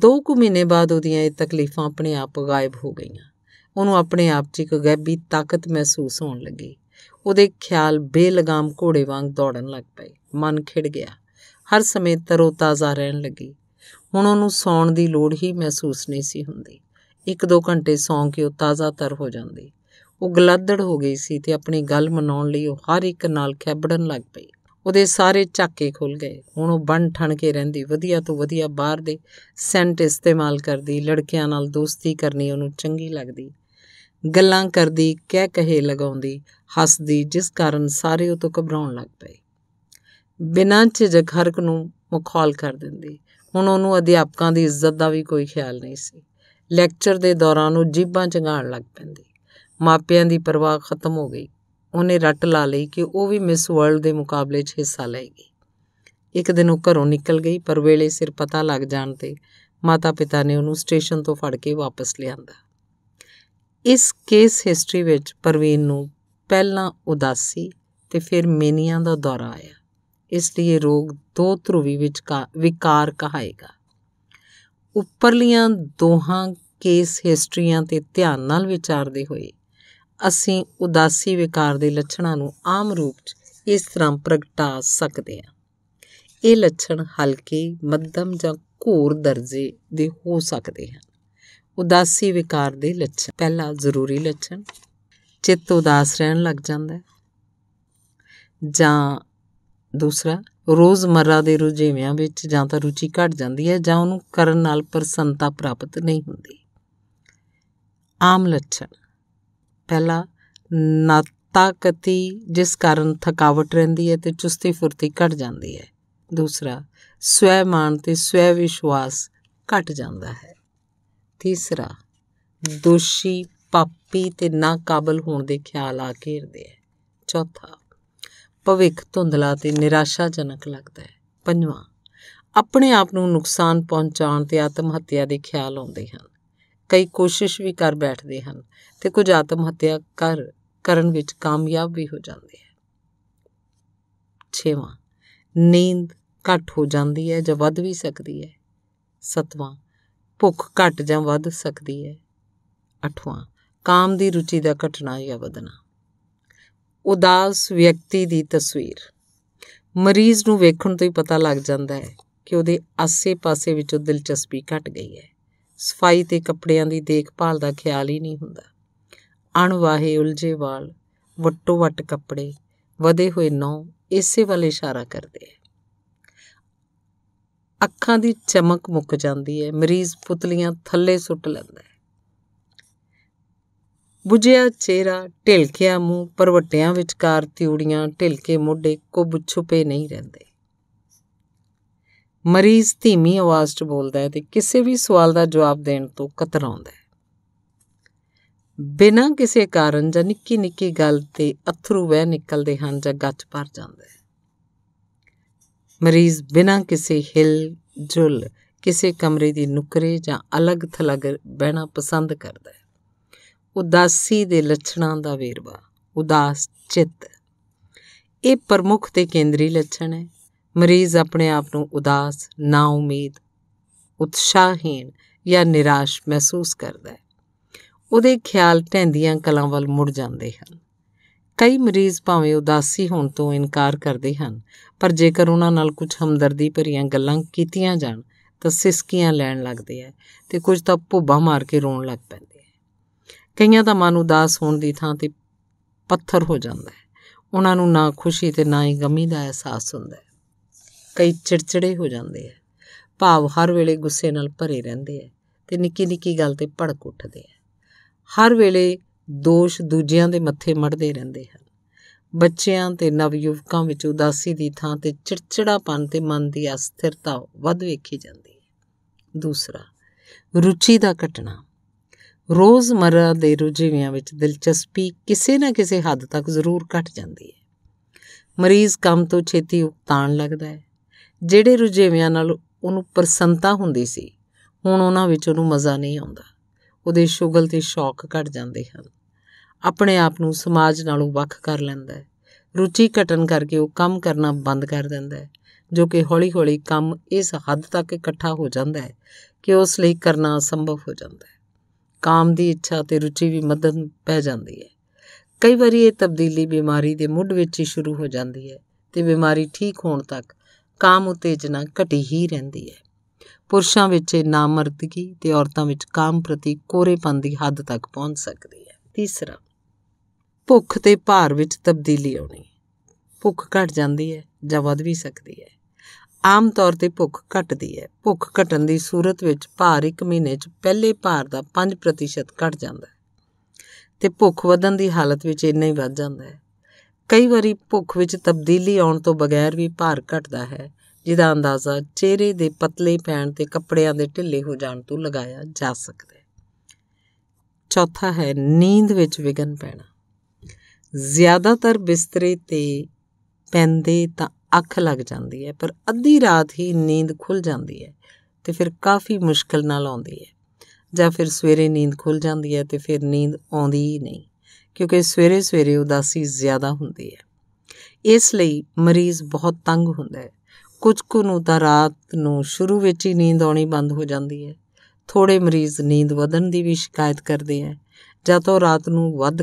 Speaker 1: ਦੋ ਕੁ ਮਹੀਨੇ ਬਾਅਦ ਉਹਦੀਆਂ ਇਹ ਤਕਲੀਫਾਂ ਆਪਣੇ ਆਪ ਗਾਇਬ ਹੋ ਗਈਆਂ ਉਹਨੂੰ ਆਪਣੇ ਆਪ 'ਚ ਇੱਕ ਗੈਬੀ ਤਾਕਤ ਮਹਿਸੂਸ ਹੋਣ ਲੱਗੀ ਉਹਦੇ ਖਿਆਲ ਬੇਲਗਾਮ ਘੋੜੇ ਵਾਂਗ ਦੌੜਨ ਲੱਗ ਪਏ ਮਨ ਖਿੜ ਗਿਆ ਹਰ ਸਮੇਂ ਤਰੋਤਾਜ਼ਾ ਰਹਿਣ ਲੱਗੀ ਹੁਣ ਉਹਨੂੰ ਸੌਣ ਦੀ ਲੋੜ ਹੀ ਮਹਿਸੂਸ ਨਹੀਂ ਸੀ ਹੁੰਦੀ ਇੱਕ ਦੋ ਘੰਟੇ ਸੌਂ ਕੇ ਉਹ ਤਾਜ਼ਾ ਤਰ ਹੋ ਜਾਂਦੀ ਉਹ ਗਲੱਦੜ ਹੋ ਗਈ ਸੀ ਤੇ ਆਪਣੀ ਗੱਲ ਮਨਾਉਣ ਲਈ ਉਹ ਹਰ ਇੱਕ ਨਾਲ ਖੈਬੜਨ ਲੱਗ ਪਈ ਉਹਦੇ ਸਾਰੇ ਝਾਕੇ ਖੁੱਲ ਗਏ ਹੁਣ ਉਹ ਬਣ ਠਣ ਕੇ ਰਹਿੰਦੀ ਵਧੀਆ ਤੋਂ ਵਧੀਆ ਬਾਹਰ ਦੇ ਸੈਂਟ ਇਸਤੇਮਾਲ ਕਰਦੀ ਲੜਕਿਆਂ ਨਾਲ ਦੋਸਤੀ ਕਰਨੀ ਉਹਨੂੰ ਚੰਗੀ ਲੱਗਦੀ ਗੱਲਾਂ ਕਰਦੀ ਕਹਿ ਕਹੇ ਲਗਾਉਂਦੀ ਹੱਸਦੀ ਜਿਸ ਕਾਰਨ ਸਾਰੇ ਉਹ ਤੋਂ ਘਬਰਾਉਣ ਲੱਗ ਪਏ ਬਿਨਾਂ ਝਿਜਕ ਹਰਕ ਨੂੰ ਮੁਖੌਲ ਕਰ ਦਿੰਦੀ ਹੁਣ ਉਹਨੂੰ ਅਧਿਆਪਕਾਂ ਦੀ ਇੱਜ਼ਤ ਦਾ ਵੀ ਕੋਈ ਖਿਆਲ ਨਹੀਂ ਸੀ ਲੈਕਚਰ ਦੇ ਦੌਰਾਨ ਉਹ ਜੀਭਾਂ ਚੰਗਾਣ ਲੱਗ ਪੈਂਦੀ ਮਾਪਿਆਂ ਦੀ ਪਰਵਾਹ ਖਤਮ ਹੋ ਗਈ ਉਹਨੇ ਰੱਟ ਲਾ ਲਈ ਕਿ ਉਹ ਵੀ ਮਿਸ ਵਰਲਡ ਦੇ ਮੁਕਾਬਲੇ 'ਚ ਹਿੱਸਾ ਲਏਗੀ ਇੱਕ ਦਿਨ ਉਹ ਘਰੋਂ ਨਿਕਲ ਗਈ ਪਰ ਵੇਲੇ ਸਿਰ ਪਤਾ ਲੱਗ ਜਾਣ ਤੇ ਮਾਤਾ-ਪਿਤਾ ਨੇ ਉਹਨੂੰ ਸਟੇਸ਼ਨ ਤੋਂ ਫੜ ਕੇ ਵਾਪਸ ਲਿਆਂਦਾ ਇਸ ਕੇਸ ਹਿਸਟਰੀ ਵਿੱਚ ਪਰਵੀਨ ਨੂੰ ਪਹਿਲਾਂ ਉਦਾਸੀ ਤੇ ਫਿਰ ਮੇਨੀਆਂ ਦਾ ਦੌਰਾ ਆਇਆ ਇਸ ਲਈ ਇਹ ਰੋਗ ਦੋ ਧਰੂਵੀ ਵਿੱਚ ਵਿਕਾਰ ਕਹਾਏਗਾ ਉੱਪਰਲੀਆਂ ਦੋਹਾਂ ਕੇਸ ਹਿਸਟਰੀਆਂ ਤੇ ਧਿਆਨ ਨਾਲ ਵਿਚਾਰਦੇ ਹੋਏ ਅਸੀਂ ਉਦਾਸੀ ਵਿਕਾਰ ਦੇ ਲੱਛਣਾਂ ਨੂੰ ਆਮ ਰੂਪ 'ਚ ਇਸ ਤਰ੍ਹਾਂ ਪ੍ਰਗਟਾ ਸਕਦੇ ਹਾਂ ਇਹ ਲੱਛਣ ਹਲਕੇ ਮੱਧਮ ਜਾਂ ਘੋਰ ਦਰਜੇ ਦੇ ਹੋ ਸਕਦੇ ਹਨ ਉਦਾਸੀ ਵਿਕਾਰ ਦੇ ਲੱਛਣ ਪਹਿਲਾ ਜ਼ਰੂਰੀ ਲੱਛਣ ਚਿੱਤ ਉਦਾਸ ਰਹਿਣ ਲੱਗ ਜਾਂਦਾ ਜਾਂ ਦੂਸਰਾ ਰੋਜ਼ਮਰਰਾ ਦੇ ਰੁਝੇਵਿਆਂ ਵਿੱਚ ਜਾਂ ਤਾਂ ਰੁਚੀ ਘਟ ਜਾਂਦੀ ਹੈ ਜਾਂ ਉਹਨੂੰ ਕਰਨ ਨਾਲ ਪ੍ਰਸੰਨਤਾ ਪ੍ਰਾਪਤ ਨਹੀਂ ਹੁੰਦੀ ਆਮ ਲੱਛਣ ਪਹਿਲਾ ਨਾਤਾਕਤੀ ਜਿਸ ਕਾਰਨ ਥਕਾਵਟ ਰਹਿੰਦੀ ਹੈ ਤੇ ਚੁਸਤੀ ਫੁਰਤੀ ਘਟ ਜਾਂਦੀ ਹੈ ਦੂਸਰਾ ਸਵੈ ਮਾਨ ਤੇ ਸਵੈ ਵਿਸ਼ਵਾਸ ਘਟ ਜਾਂਦਾ ਹੈ ਤੀਸਰਾ ਦੋਸ਼ੀ ਪਾਪੀ ਤੇ ਨਾਕਾਬਲ ਹੋਣ ਦੇ ਖਿਆਲ ਆ ਘੇਰਦੇ ਹੈ ਚੌਥਾ ਭਵਿੱਖ ਧੁੰਦਲਾ ਤੇ ਨਿਰਾਸ਼ਾਜਨਕ ਲੱਗਦਾ ਹੈ ਪੰਜਵਾਂ ਆਪਣੇ ਆਪ ਨੂੰ ਨੁਕਸਾਨ ਪਹੁੰਚਾਉਣ ਤੇ ਆਤਮ ਹੱਤਿਆ ਦੇ ਖਿਆਲ ਆਉਂਦੇ ਹਨ ਕਈ ਕੋਸ਼ਿਸ਼ ਵੀ ਕਰ ਬੈਠਦੇ ਹਨ ਤੇ ਕੁਝ ਆਤਮ ਹੱਤਿਆ ਕਰ ਕਰਨ ਵਿੱਚ ਕਾਮਯਾਬ ਵੀ ਹੋ ਜਾਂਦੇ ਹਨ ਛੇਵਾਂ ਨੀਂਦ ਘੱਟ ਹੋ ਜਾਂਦੀ ਹੈ ਜਾਂ ਵੱਧ ਵੀ ਸਕਦੀ ਹੈ ਸਤਵਾਂ ਭੁੱਖ ਘਟ ਜਾਂ ਵੱਧ ਸਕਦੀ ਹੈ ਅਠਵਾਂ ਕਾਮ ਦੀ ਰੁਚੀ ਦਾ ਘਟਣਾ ਜਾਂ ਵਧਣਾ ਉਦਾਸ ਵਿਅਕਤੀ ਦੀ ਤਸਵੀਰ ਮਰੀਜ਼ ਨੂੰ ਵੇਖਣ ਤੋਂ ਹੀ ਪਤਾ ਲੱਗ ਜਾਂਦਾ ਹੈ ਕਿ ਉਹਦੇ ਆਸੇ-ਪਾਸੇ ਵਿੱਚੋਂ ਦਿਲਚਸਪੀ ਘਟ ਗਈ ਹੈ ਸਫਾਈ ਤੇ ਕੱਪੜਿਆਂ ਦੀ ਦੇਖਭਾਲ ਦਾ ਖਿਆਲ ਹੀ ਨਹੀਂ ਹੁੰਦਾ ਅਣਵਾਹੇ ਉਲਝੇ ਵਾਲ ਵੱਟੋ-ਵੱਟ ਕੱਪੜੇ ਵਧੇ ਹੋਏ ਨੌ ਇਸੇ ਵੱਲ ਇਸ਼ਾਰਾ ਕਰਦੇ ਹੈ ਅੱਖਾਂ ਦੀ ਚਮਕ ਮੁੱਕ ਜਾਂਦੀ ਹੈ ਮਰੀਜ਼ ਪੁਤਲੀਆਂ ਥੱਲੇ ਸੁੱਟ ਲੈਂਦਾ ਹੈ ਬੁਝਿਆ ਚਿਹਰਾ ਢਿਲਕਿਆ ਮੂੰਹ ਪਰਵਟਿਆਂ ਵਿਚਕਾਰ ਤਿਉੜੀਆਂ ਢਿਲਕੇ ਮੋਢੇ ਕੁੱਬ ਛੁਪੇ ਨਹੀਂ ਰਹਿੰਦੇ ਮਰੀਜ਼ ਧੀਮੀ ਆਵਾਜ਼ 'ਚ ਬੋਲਦਾ ਹੈ ਤੇ ਕਿਸੇ ਵੀ ਸਵਾਲ ਦਾ ਜਵਾਬ ਦੇਣ ਤੋਂ ਕਤਰਾਉਂਦਾ ਹੈ ਬਿਨਾਂ ਕਿਸੇ ਕਾਰਨ ਜਾਂ ਨਿੱਕੀ ਨਿੱਕੀ ਗੱਲ ਤੇ ਅਥਰੂ ਵਹਿ ਨਿਕਲਦੇ ਹਨ ਜਾਂ ਗੱਜ ਭਰ ਜਾਂਦਾ ਹੈ ਮਰੀਜ਼ ਬਿਨਾਂ ਕਿਸੇ ਹਿਲ ਜੁਲ ਕਿਸੇ ਕਮਰੇ ਦੀ ਨੁਕਰੇ ਜਾਂ ਅਲੱਗ ਥਲੱਗ ਬਹਿਣਾ ਪਸੰਦ ਕਰਦਾ ਹੈ ਉਦਾਸੀ ਦੇ ਲੱਛਣਾਂ ਦਾ ਵੇਰਵਾ ਉਦਾਸ ਚਿੱਤ ਇਹ ਪ੍ਰਮੁੱਖ ਤੇ ਕੇਂਦਰੀ ਲੱਛਣ ਹੈ ਮਰੀਜ਼ ਆਪਣੇ ਆਪ ਨੂੰ ਉਦਾਸ ਨਾ ਉਮੀਦ ਉਤਸ਼ਾਹਹੀਣ ਜਾਂ ਨਿਰਾਸ਼ ਮਹਿਸੂਸ ਕਰਦਾ ਹੈ ਉਹਦੇ ਖਿਆਲ ਟੈਂਦੀਆਂ ਕਲਾਂ ਵੱਲ ਮੁੜ ਜਾਂਦੇ ਹਨ ਕਈ ਮਰੀਜ਼ ਭਾਵੇਂ ਉਦਾਸੀ ਹੋਣ ਤੋਂ ਇਨਕਾਰ ਕਰਦੇ ਹਨ ਪਰ ਜੇਕਰ ਉਹਨਾਂ ਨਾਲ ਕੁਝ ਹਮਦਰਦੀ ਭਰੀਆਂ ਗੱਲਾਂ ਕੀਤੀਆਂ ਜਾਣ ਤਾਂ ਸਿਸਕੀਆਂ ਲੈਣ ਲੱਗਦੇ ਆ ਤੇ ਕੁਝ ਤਾਂ ਭੁੱਬਾ ਮਾਰ ਕੇ ਰੋਣ ਲੱਗ ਪੈਂਦੇ ਆ ਕਈਆਂ ਦਾ ਮਨ ਉਦਾਸ ਹੋਣ ਦੀ ਥਾਂ ਤੇ ਪੱਥਰ ਹੋ ਜਾਂਦਾ ਹੈ ਉਹਨਾਂ ਨੂੰ ਨਾ ਖੁਸ਼ੀ ਤੇ ਨਾ ਹੀ ਗਮੀ ਦਾ ਅਹਿਸਾਸ ਹੁੰਦਾ ਹੈ ਕਈ ਚਿੜਚਿੜੇ ਹੋ ਜਾਂਦੇ ਆ ਭਾਵ ਹਰ ਵੇਲੇ ਗੁੱਸੇ ਨਾਲ ਭਰੇ ਰਹਿੰਦੇ ਆ ਤੇ ਨਿੱਕੀ ਨਿੱਕੀ ਗੱਲ ਤੇ ਭੜਕ ਉੱਠਦੇ ਆ ਹਰ ਵੇਲੇ ਦੋਸ਼ ਦੂਜਿਆਂ ਦੇ ਮੱਥੇ ਮੜਦੇ ਰਹਿੰਦੇ ਹਨ ਬੱਚਿਆਂ ਤੇ ਨਵਯੁਵਕਾਂ ਵਿੱਚ ਉਦਾਸੀ ਦੀ ਥਾਂ ਤੇ ਚਿੜਚਿੜਾਪਨ ਤੇ ਮਨ ਦੀ ਅਸਥਿਰਤਾ ਵੱਧ ਵੇਖੀ ਜਾਂਦੀ ਹੈ ਦੂਸਰਾ ਰੁਚੀ ਦਾ ਘਟਣਾ ਰੋਜ਼ਮਰਾ ਦੇ ਰੁਝੇਵਿਆਂ ਵਿੱਚ ਦਿਲਚਸਪੀ ਕਿਸੇ ਨਾ ਕਿਸੇ ਹੱਦ ਤੱਕ ਜ਼ਰੂਰ ਘਟ ਜਾਂਦੀ ਹੈ ਮਰੀਜ਼ ਕੰਮ ਤੋਂ ਛੇਤੀ ਉਕਤਾਣ ਲੱਗਦਾ ਹੈ ਜਿਹੜੇ ਰੁਝੇਵਿਆਂ ਨਾਲ ਉਹਨੂੰ ਪ੍ਰਸੰਤਾ ਹੁੰਦੀ ਸੀ ਹੁਣ ਉਹਨਾਂ ਵਿੱਚ ਉਹਨੂੰ ਮਜ਼ਾ ਨਹੀਂ ਆਉਂਦਾ ਉਹਦੇ ਸ਼ੁਗਲ ਤੇ ਸ਼ੌਕ ਘਟ ਜਾਂਦੇ ਹਨ ਆਪਣੇ ਆਪ ਨੂੰ ਸਮਾਜ ਨਾਲੋਂ ਵੱਖ ਕਰ ਲੈਂਦਾ ਹੈ ਰੁਚੀ ਘਟਣ ਕਰਕੇ ਉਹ ਕੰਮ ਕਰਨਾ ਬੰਦ ਕਰ ਦਿੰਦਾ ਹੈ ਜੋ ਕਿ ਹੌਲੀ-ਹੌਲੀ ਕੰਮ ਇਸ ਹੱਦ ਤੱਕ ਇਕੱਠਾ ਹੋ ਜਾਂਦਾ ਹੈ ਕਿ ਉਸ ਲਈ ਕਰਨਾ ਅਸੰਭਵ ਹੋ ਜਾਂਦਾ ਹੈ ਕਾਮ ਦੀ ਇੱਛਾ ਤੇ ਰੁਚੀ ਵੀ ਮਦਦ ਪੈ ਜਾਂਦੀ ਹੈ ਕਈ ਵਾਰੀ ਇਹ ਤਬਦੀਲੀ ਬਿਮਾਰੀ ਦੇ ਮੁੱਢ ਵਿੱਚ ਹੀ ਸ਼ੁਰੂ ਹੋ ਜਾਂਦੀ ਹੈ ਤੇ ਬਿਮਾਰੀ ਠੀਕ ਹੋਣ ਤੱਕ ਕਾਮ ਉਤੇਜਨਾ ਘਟੀ ਹੀ ਰਹਿੰਦੀ ਹੈ ਪੁਰਸ਼ਾਂ ਵਿੱਚ ਨਾਮਰਦਗੀ ਤੇ ਔਰਤਾਂ ਵਿੱਚ ਕਾਮ ਪ੍ਰਤੀ ਕੋਰੇਪਨ ਦੀ ਹੱਦ ਤੱਕ ਪਹੁੰਚ ਸਕਦੀ ਹੈ ਤੀਸਰਾ ਭੁੱਖ ਤੇ ਭਾਰ ਵਿੱਚ ਤਬਦੀਲੀ ਆਉਣੀ ਭੁੱਖ ਘਟ ਜਾਂਦੀ ਹੈ ਜਾਂ ਵੱਧ ਵੀ ਸਕਦੀ ਹੈ ਆਮ ਤੌਰ ਤੇ ਭੁੱਖ ਘਟਦੀ ਹੈ ਭੁੱਖ ਘਟਣ ਦੀ ਸੂਰਤ ਵਿੱਚ ਭਾਰ ਇੱਕ ਮਹੀਨੇ 'ਚ ਪਹਿਲੇ ਭਾਰ ਦਾ 5% ਘਟ ਜਾਂਦਾ ਹੈ ਤੇ ਭੁੱਖ ਵਧਣ ਦੀ ਹਾਲਤ ਵਿੱਚ ਇੰਨਾ ਹੀ ਵੱਧ ਜਾਂਦਾ ਹੈ ਕਈ ਵਾਰੀ ਭੁੱਖ ਵਿੱਚ ਤਬਦੀਲੀ ਆਉਣ ਤੋਂ ਬਗੈਰ ਵੀ ਭਾਰ ਘਟਦਾ ਹੈ ਜਿਹਦਾ ਅੰਦਾਜ਼ਾ ਚਿਹਰੇ ਦੇ ਪਤਲੇ ਪੈਣ ਤੇ ਕੱਪੜਿਆਂ ਦੇ ਢਿੱਲੇ ਹੋ ਜਾਣ ਤੋਂ ਲਗਾਇਆ ਜਾ ਸਕਦਾ ਹੈ ਚੌਥਾ ਹੈ ਨੀਂਦ ਵਿੱਚ ਵਿਗਨ ਪੈਣਾ ਜ਼ਿਆਦਾਤਰ ਬਿਸਤਰੇ ਤੇ ਪੈਂਦੇ ਤਾਂ ਅੱਖ ਲੱਗ ਜਾਂਦੀ ਹੈ ਪਰ ਅੱਧੀ ਰਾਤ ਹੀ ਨੀਂਦ ਖੁੱਲ ਜਾਂਦੀ ਹੈ ਤੇ ਫਿਰ ਕਾਫੀ ਮੁਸ਼ਕਲ ਨਾਲ ਆਉਂਦੀ ਹੈ ਜਾਂ ਫਿਰ ਸਵੇਰੇ ਨੀਂਦ ਖੁੱਲ ਜਾਂਦੀ ਹੈ ਤੇ ਫਿਰ ਨੀਂਦ ਆਉਂਦੀ ਹੀ ਨਹੀਂ ਕਿਉਂਕਿ ਸਵੇਰੇ ਸਵੇਰੇ ਉਦਾਸੀ ਜ਼ਿਆਦਾ ਹੁੰਦੀ ਹੈ ਇਸ ਲਈ ਮਰੀਜ਼ ਬਹੁਤ ਤੰਗ ਹੁੰਦਾ ਹੈ ਕੁਝ ਕੁ ਨੂੰ ਤਾਂ ਰਾਤ ਨੂੰ ਸ਼ੁਰੂ ਵਿੱਚ ਹੀ ਨੀਂਦ ਆਉਣੀ ਬੰਦ ਹੋ ਜਾਂਦੀ ਹੈ ਥੋੜੇ ਮਰੀਜ਼ ਨੀਂਦ ਵਧਣ ਦੀ ਵੀ ਸ਼ਿਕਾਇਤ ਕਰਦੇ ਆ ਜਾਂ ਤਾਂ ਰਾਤ ਨੂੰ ਵੱਧ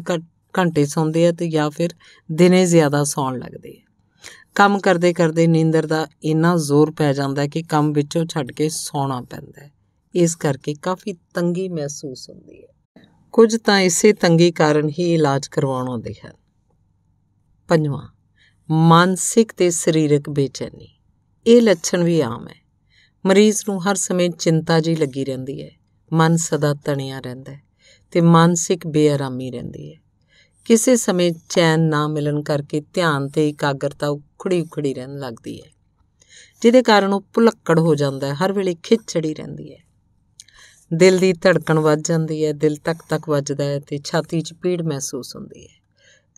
Speaker 1: ਘੰਟੇ ਸੌਂਦੇ ਆ ਤੇ ਜਾਂ ਫਿਰ ਦਿਨੇ ਜ਼ਿਆਦਾ ਸੌਣ ਲੱਗਦੇ ਆ ਕੰਮ ਕਰਦੇ ਕਰਦੇ ਨੀਂਦਰ ਦਾ ਇੰਨਾ ਜ਼ੋਰ ਪੈ ਜਾਂਦਾ ਕਿ ਕੰਮ ਵਿੱਚੋਂ ਛੱਡ ਕੇ ਸੌਣਾ ਪੈਂਦਾ ਇਸ ਕਰਕੇ ਕਾਫੀ ਤੰਗੀ ਮਹਿਸੂਸ ਹੁੰਦੀ ਹੈ ਕੁਝ ਤਾਂ ਇਸੇ ਤੰਗੀ ਕਾਰਨ ਹੀ ਇਲਾਜ ਕਰਵਾਉਣਾ ਆਉਂਦੇ ਹਨ ਪੰਜਵਾਂ ਮਾਨਸਿਕ ਤੇ ਸਰੀਰਕ ਬੇਚੈਨੀ ਇਹ ਲੱਛਣ ਵੀ ਆਮ ਹੈ ਮਰੀਜ਼ ਨੂੰ ਹਰ ਸਮੇਂ ਚਿੰਤਾ ਜੀ ਲੱਗੀ ਰਹਿੰਦੀ ਹੈ ਮਨ ਸਦਾ ਤਣਿਆ ਰਹਿੰਦਾ ਹੈ ਤੇ ਮਾਨਸਿਕ ਬੇਆਰਾਮੀ ਰਹਿੰਦੀ ਹੈ ਕਿਸੇ ਸਮੇਂ ਚੈਨ ਨਾ ਮਿਲਣ ਕਰਕੇ ਧਿਆਨ ਤੇ ਇਕਾਗਰਤਾ ਉਖੜੀ ਉਖੜੀ ਰਹਿਣ ਲੱਗਦੀ ਹੈ ਜਿਹਦੇ ਕਾਰਨ ਉਹ ਭੁਲੱਕੜ ਹੋ ਜਾਂਦਾ ਹੈ ਹਰ ਵੇਲੇ ਖਿੱਚੜੀ ਰਹਿੰਦੀ ਹੈ ਦਿਲ ਦੀ ਧੜਕਣ ਵੱਧ ਜਾਂਦੀ ਹੈ ਦਿਲ ਤੱਕ ਤੱਕ ਵੱਜਦਾ ਹੈ ਤੇ ਛਾਤੀ 'ਚ ਪੀੜ ਮਹਿਸੂਸ ਹੁੰਦੀ ਹੈ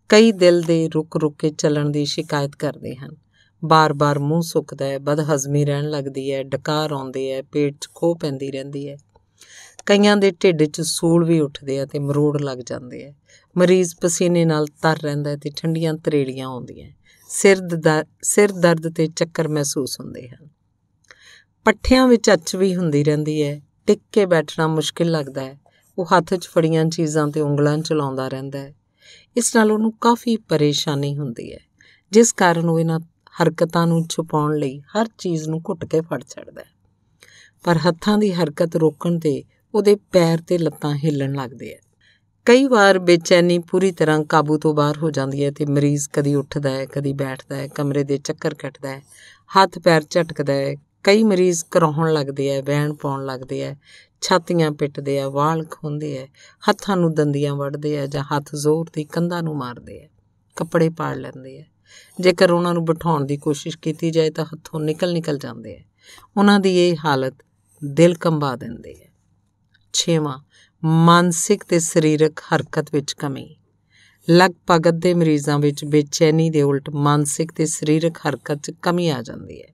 Speaker 1: ਕਈ ਦਿਲ ਦੇ ਰੁਕ ਰੁਕ ਕੇ ਚੱਲਣ ਦੀ ਸ਼ਿਕਾਇਤ ਕਰਦੇ ਹਨ ਬਾਰ-ਬਾਰ ਮੂੰਹ ਸੁੱਕਦਾ ਹੈ ਬਦਹਜ਼ਮੀ ਰਹਿਣ ਲੱਗਦੀ ਹੈ ਡਕਾਰ ਆਉਂਦੇ ਹੈ ਪੇਟ 'ਚ ਖੋ ਪੈਂਦੀ ਰਹਿੰਦੀ ਹੈ ਕਈਆਂ ਦੇ ਢਿੱਡ 'ਚ ਸੂਲ ਵੀ ਉੱਠਦੇ ਆ ਤੇ ਮਰੋੜ ਲੱਗ ਜਾਂਦੇ ਆ ਮਰੀਜ਼ ਪਸੀਨੇ ਨਾਲ ਤਰ ਰਹਿੰਦਾ ਹੈ ਤੇ ਠੰਡੀਆਂ ਤਰੇੜੀਆਂ ਆਉਂਦੀਆਂ ਸਿਰ ਦਾ ਸਿਰ ਦਰਦ ਤੇ ਚੱਕਰ ਮਹਿਸੂਸ ਹੁੰਦੇ ਹਨ ਪੱਠਿਆਂ ਵਿੱਚ ਅੱਚ ਵੀ ਹੁੰਦੀ ਰਹਿੰਦੀ ਹੈ ਟਿਕ ਕੇ ਬੈਠਣਾ ਮੁਸ਼ਕਿਲ ਲੱਗਦਾ ਹੈ ਉਹ ਹੱਥ 'ਚ ਫੜੀਆਂ ਚੀਜ਼ਾਂ ਤੇ ਉਂਗਲਾਂ ਚਲਾਉਂਦਾ ਰਹਿੰਦਾ ਹੈ ਇਸ ਨਾਲ ਉਹਨੂੰ ਕਾਫੀ ਪਰੇਸ਼ਾਨੀ ਹੁੰਦੀ ਹੈ ਜਿਸ ਕਾਰਨ ਉਹ ਇਹਨਾਂ ਹਰਕਤਾਂ ਨੂੰ ਛੁਪਾਉਣ ਲਈ ਹਰ ਚੀਜ਼ ਨੂੰ ਘੁੱਟ ਕੇ ਫੜ ਛੱਡਦਾ ਹੈ ਪਰ ਹੱਥਾਂ ਦੀ ਹਰਕਤ ਰੋਕਣ ਤੇ ਉਹਦੇ ਪੈਰ ਤੇ ਲੱਤਾਂ ਹਿੱਲਣ ਲੱਗਦੇ ਆ ਕਈ ਵਾਰ ਬੇਚੈਨੀ ਪੂਰੀ ਤਰ੍ਹਾਂ ਕਾਬੂ ਤੋਂ ਬਾਹਰ ਹੋ ਜਾਂਦੀ ਹੈ ਤੇ ਮਰੀਜ਼ ਕਦੀ ਉੱਠਦਾ ਹੈ ਕਦੀ ਬੈਠਦਾ ਹੈ ਕਮਰੇ ਦੇ ਚੱਕਰ ਕੱਟਦਾ ਹੈ ਹੱਥ ਪੈਰ ਝਟਕਦਾ ਹੈ ਕਈ ਮਰੀਜ਼ ਕਰਾਉਣ ਲੱਗਦੇ ਆ ਵਹਿਣ ਪਾਉਣ ਲੱਗਦੇ ਆ ਛਾਤੀਆਂ ਪਿੱਟਦੇ ਆ ਵਾਲ ਖੁੰਦੇ ਆ ਹੱਥਾਂ ਨੂੰ ਦੰਦੀਆਂ ਵੜਦੇ ਆ ਜਾਂ ਹੱਥ ਜ਼ੋਰ ਦੀ ਕੰਧਾਂ ਨੂੰ ਮਾਰਦੇ ਆ ਕੱਪੜੇ ਪਾੜ ਲੈਂਦੇ ਆ ਜੇਕਰ ਉਹਨਾਂ ਨੂੰ ਬਿਠਾਉਣ ਦੀ ਕੋਸ਼ਿਸ਼ ਕੀਤੀ ਜਾਏ ਤਾਂ ਹੱਥੋਂ ਨਿਕਲ ਨਿਕਲ ਜਾਂਦੇ ਆ ਉਹਨਾਂ ਦੀ ਇਹ ਹਾਲਤ ਦਿਲ ਕੰਬਾ ਦਿੰਦੀ ਹੈ ਛੇਵਾਂ ਮਾਨਸਿਕ ਤੇ ਸਰੀਰਕ ਹਰਕਤ ਵਿੱਚ ਕਮੀ ਲਗਭਗ ਅੱਧੇ ਮਰੀਜ਼ਾਂ ਵਿੱਚ ਬੇਚੈਨੀ ਦੇ ਉਲਟ ਮਾਨਸਿਕ ਤੇ ਸਰੀਰਕ ਹਰਕਤ 'ਚ ਕਮੀ ਆ ਜਾਂਦੀ ਹੈ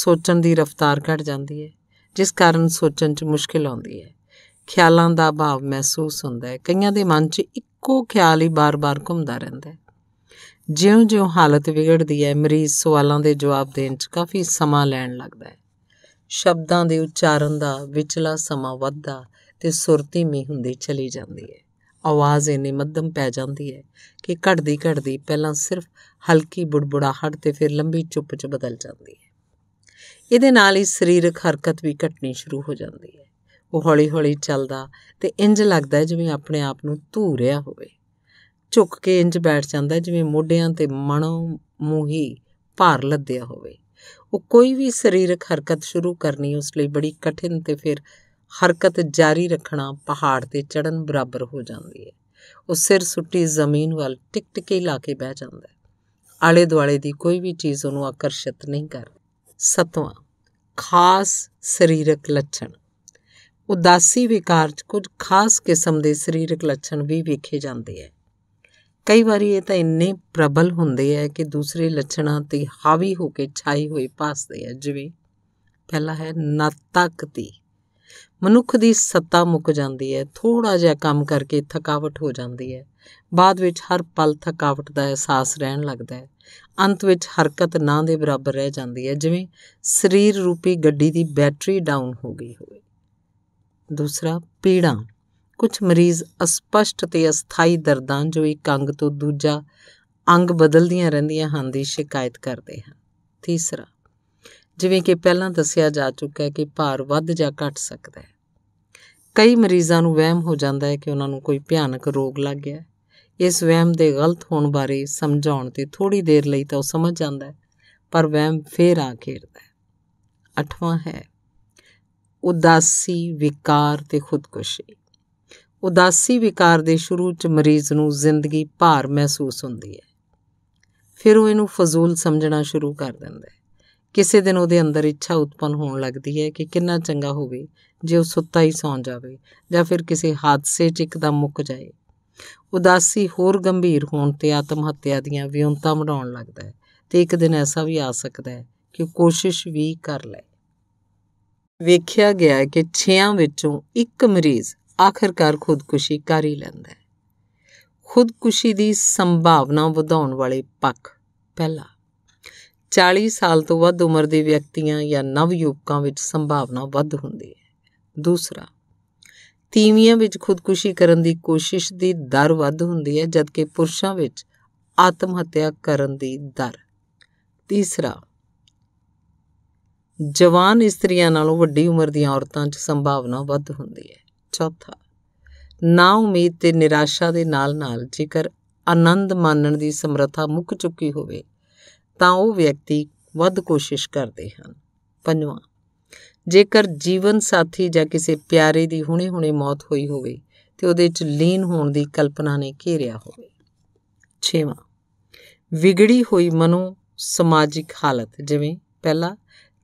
Speaker 1: ਸੋਚਣ ਦੀ ਰਫ਼ਤਾਰ ਘਟ ਜਾਂਦੀ ਹੈ ਜਿਸ ਕਾਰਨ ਸੋਚਣ 'ਚ ਮੁਸ਼ਕਿਲ ਆਉਂਦੀ ਹੈ ਖਿਆਲਾਂ ਦਾ ਭਾਵ ਮਹਿਸੂਸ ਹੁੰਦਾ ਹੈ ਕਈਆਂ ਦੇ ਮਨ 'ਚ ਇੱਕੋ ਖਿਆਲ ਹੀ ਬਾਰ-ਬਾਰ ਘੁੰਮਦਾ ਰਹਿੰਦਾ ਹੈ ਜਿਉਂ-ਜਿਉਂ ਹਾਲਤ ਵਿਗੜਦੀ ਹੈ ਮਰੀਜ਼ ਸਵਾਲਾਂ ਦੇ ਜਵਾਬ ਦੇਣ 'ਚ ਕਾਫੀ ਸਮਾਂ ਲੈਣ ਲੱਗਦਾ ਹੈ ਸ਼ਬਦਾਂ ਦੇ ਉਚਾਰਨ ਦਾ ਵਿਚਲਾ ਸਮਾਂ ਵੱਧਦਾ ਤੇ ਸੁਰਤੀ ਮੀ ਹੁੰਦੀ ਚਲੀ ਜਾਂਦੀ ਹੈ ਆਵਾਜ਼ ਇੰਨੀ ਮੱਧਮ ਪੈ ਜਾਂਦੀ ਹੈ ਕਿ ਘਟਦੀ ਘਟਦੀ ਪਹਿਲਾਂ ਸਿਰਫ ਹਲਕੀ ਬੁੜਬੁੜਾਹਟ ਤੇ ਫਿਰ ਲੰਬੀ ਚੁੱਪ 'ਚ ਬਦਲ ਜਾਂਦੀ ਹੈ ਇਹਦੇ ਨਾਲ ਹੀ ਸਰੀਰਕ ਹਰਕਤ ਵੀ ਘਟਣੀ ਸ਼ੁਰੂ ਹੋ ਜਾਂਦੀ ਹੈ ਉਹ ਹੌਲੀ-ਹੌਲੀ ਚੱਲਦਾ ਤੇ ਇੰਜ ਲੱਗਦਾ ਜਿਵੇਂ ਆਪਣੇ ਆਪ ਨੂੰ ਧੂ ਰਿਹਾ ਹੋਵੇ ਝੁੱਕ ਕੇ ਇੰਜ ਬੈਠ ਜਾਂਦਾ ਜਿਵੇਂ ਮੋਢਿਆਂ ਤੇ ਮਣੋ ਮੂਹੀ ਭਾਰ ਲੱਦਿਆ ਹੋਵੇ ਉਹ ਕੋਈ ਵੀ ਸਰੀਰਕ ਹਰਕਤ ਸ਼ੁਰੂ ਕਰਨੀ ਉਸ ਲਈ ਬੜੀ ਕਠਿਨ ਤੇ ਫਿਰ ਹਰਕਤ ਜਾਰੀ ਰੱਖਣਾ ਪਹਾੜ ਤੇ ਚੜਨ ਬਰਾਬਰ ਹੋ ਜਾਂਦੀ ਹੈ ਉਹ ਸਿਰ ਸੁੱਟੀ ਜ਼ਮੀਨ ਵੱਲ ਟਿਕ ਟਿਕੇ ਲਾ ਕੇ ਬਹਿ ਜਾਂਦਾ ਹੈ ਆਲੇ ਦੁਆਲੇ ਦੀ ਕੋਈ ਵੀ ਚੀਜ਼ ਉਹਨੂੰ ਆਕਰਸ਼ਿਤ ਨਹੀਂ ਕਰਦੀ ਸਤਵਾਂ ਖਾਸ ਸਰੀਰਕ ਲੱਛਣ ਉਦਾਸੀ ਵਿਕਾਰ 'ਚ ਕੁਝ ਖਾਸ ਕਿਸਮ ਦੇ ਸਰੀਰਕ ਲੱਛਣ ਵੀ ਵੇਖੇ ਜਾਂਦੇ ਆ ਕਈ ਵਾਰੀ ਇਹ ਤਾਂ ਇੰਨੇ ਪ੍ਰਬਲ ਹੁੰਦੇ ਆ ਕਿ ਦੂਸਰੇ ਲੱਛਣਾਂ ਤੇ ਹਾਵੀ ਹੋ ਕੇ ਛਾਈ ਹੋਈ ਪਾਸਦੇ ਆ ਜਿਵੇਂ ਪਹਿਲਾ ਹੈ ਨਾਤਕ ਦੀ ਮਨੁੱਖ ਦੀ ਸੱਤਾ ਮੁੱਕ ਜਾਂਦੀ ਹੈ ਥੋੜਾ ਜਿਹਾ ਕੰਮ ਕਰਕੇ ਥਕਾਵਟ ਹੋ ਜਾਂਦੀ ਹੈ ਬਾਅਦ ਵਿੱਚ ਹਰ ਪਲ ਥਕਾਵਟ ਦਾ ਅਹਿਸਾਸ ਰਹਿਣ ਲੱਗਦਾ ਹੈ ਅੰਤ ਵਿੱਚ ਹਰਕਤ ਨਾ ਦੇ ਬਰਾਬਰ ਰਹਿ ਜਾਂਦੀ ਹੈ ਜਿਵੇਂ ਸਰੀਰ ਰੂਪੀ ਗੱਡੀ ਦੀ ਬੈਟਰੀ ਡਾਊਨ ਹੋ ਗਈ ਹੋਵੇ ਦੂਸਰਾ ਪੀੜਾ ਕੁਝ ਮਰੀਜ਼ ਅਸਪਸ਼ਟ ਤੇ ਅਸਥਾਈ ਦਰਦਾਂ ਜੋ ਇੱਕ ਅੰਗ ਤੋਂ ਦੂਜਾ ਅੰਗ ਬਦਲਦੀਆਂ ਰਹਿੰਦੀਆਂ ਹਨ ਦੀ ਸ਼ਿਕਾਇਤ ਕਰਦੇ ਹਨ ਤੀਸਰਾ ਜਿਵੇਂ ਕਿ ਪਹਿਲਾਂ ਦੱਸਿਆ ਜਾ ਚੁੱਕਾ ਹੈ ਕਿ ਭਾਰ ਵੱਧ ਜਾਂ ਘਟ ਸਕਦਾ ਹੈ ਕਈ ਮਰੀਜ਼ਾਂ ਨੂੰ ਵਹਿਮ ਹੋ ਜਾਂਦਾ ਹੈ ਕਿ ਉਹਨਾਂ ਨੂੰ ਕੋਈ ਭਿਆਨਕ ਰੋਗ ਲੱਗ ਗਿਆ ਹੈ ਇਸ ਵਹਿਮ ਦੇ ਗਲਤ ਹੋਣ ਬਾਰੇ ਸਮਝਾਉਣ ਤੇ ਥੋੜੀ ਦੇਰ ਲਈ ਤਾਂ ਉਹ ਸਮਝ ਜਾਂਦਾ ਹੈ ਪਰ ਵਹਿਮ ਫੇਰ ਆ ਘੇਰਦਾ ਹੈ ਅਠਵਾਂ ਹੈ ਉਦਾਸੀ ਵਿਕਾਰ ਤੇ ਖੁਦਕੁਸ਼ੀ ਉਦਾਸੀ ਵਿਕਾਰ ਦੇ ਸ਼ੁਰੂ 'ਚ ਮਰੀਜ਼ ਨੂੰ ਜ਼ਿੰਦਗੀ ਭਾਰ ਮਹਿਸੂਸ ਹੁੰਦੀ ਹੈ ਫਿਰ ਉਹ ਇਹਨੂੰ ਫਜ਼ੂਲ ਸਮਝਣਾ ਸ਼ੁਰੂ ਕਰ ਦਿੰਦਾ ਹੈ ਕਿਸੇ ਦਿਨ ਉਹਦੇ ਅੰਦਰ ਇੱਛਾ ਉਤਪੰਨ ਹੋਣ ਲੱਗਦੀ ਹੈ ਕਿ ਕਿੰਨਾ ਚੰਗਾ ਹੋਵੇ ਜੇ ਉਹ ਸੁੱਤਾ ਹੀ ਸੌਂ ਜਾਵੇ ਜਾਂ ਫਿਰ ਕਿਸੇ ਹਾਦਸੇ 'ਚ ਇੱਕਦਮ ਮੁੱਕ ਜਾਏ ਉਦਾਸੀ ਹੋਰ ਗੰਭੀਰ ਹੋਣ ਤੇ ਆਤਮ ਹੱਤਿਆ ਦੀਆਂ ਵਿਉਂਤਾਂ ਬਣਾਉਣ ਲੱਗਦਾ ਹੈ ਤੇ ਇੱਕ ਦਿਨ ਐਸਾ ਵੀ ਆ ਸਕਦਾ ਹੈ ਕਿ ਕੋਸ਼ਿਸ਼ ਵੀ ਕਰ ਲੈ ਵੇਖਿਆ ਗਿਆ ਹੈ ਕਿ 6 ਵਿੱਚੋਂ ਇੱਕ ਮਰੀਜ਼ ਆਖਰਕਾਰ ਖੁਦਕੁਸ਼ੀ ਕਰ ਹੀ ਲੈਂਦਾ ਹੈ ਖੁਦਕੁਸ਼ੀ ਦੀ ਸੰਭਾਵਨਾ ਵਧਾਉਣ ਵਾਲੇ ਪੱਖ ਪਹਿਲਾ 40 ਸਾਲ ਤੋਂ ਵੱਧ ਉਮਰ ਦੇ ਵਿਅਕਤੀਆਂ ਜਾਂ ਨਵ ਯੁਵਕਾਂ ਵਿੱਚ ਸੰਭਾਵਨਾ ਵੱਧ ਹੁੰਦੀ ਹੈ ਦੂਸਰਾ ਤੀਵੀਆਂ ਵਿੱਚ ਖੁਦਕੁਸ਼ੀ ਕਰਨ ਦੀ ਕੋਸ਼ਿਸ਼ ਦੀ ਦਰ ਵੱਧ ਹੁੰਦੀ ਹੈ ਜਦਕਿ ਪੁਰਸ਼ਾਂ ਵਿੱਚ ਆਤਮ ਹੱਤਿਆ ਕਰਨ ਦੀ ਦਰ ਤੀਸਰਾ ਜਵਾਨ ਇਸਤਰੀਆਂ ਨਾਲੋਂ ਵੱਡੀ ਉਮਰ ਦੀਆਂ ਔਰਤਾਂ 'ਚ ਸੰਭਾਵਨਾ ਵੱਧ ਹੁੰਦੀ ਹੈ ਚੌਥਾ ਨਾ ਉਮੀਦ ਤੇ ਨਿਰਾਸ਼ਾ ਦੇ ਨਾਲ-ਨਾਲ ਜੇਕਰ ਆਨੰਦ ਮਾਨਣ ਦੀ ਸਮਰੱਥਾ ਮੁੱਕ ਚੁੱਕੀ ਹੋਵੇ ਤਾਂ ਉਹ ਵਿਅਕਤੀ ਵੱਧ ਕੋਸ਼ਿਸ਼ ਕਰਦੇ ਹਨ ਪੰਜਵਾਂ ਜੇਕਰ ਜੀਵਨ ਸਾਥੀ ਜਾਂ ਕਿਸੇ ਪਿਆਰੇ ਦੀ ਹੁਣੇ-ਹੁਣੇ ਮੌਤ ਹੋਈ ਹੋਵੇ ਤੇ ਉਹਦੇ 'ਚ ਲੀਨ ਹੋਣ ਦੀ ਕਲਪਨਾ ਨੇ ਘੇਰਿਆ ਹੋਵੇ ਛੇਵਾਂ ਵਿਗੜੀ ਹੋਈ ਮਨੋ ਸਮਾਜਿਕ ਹਾਲਤ ਜਿਵੇਂ ਪਹਿਲਾ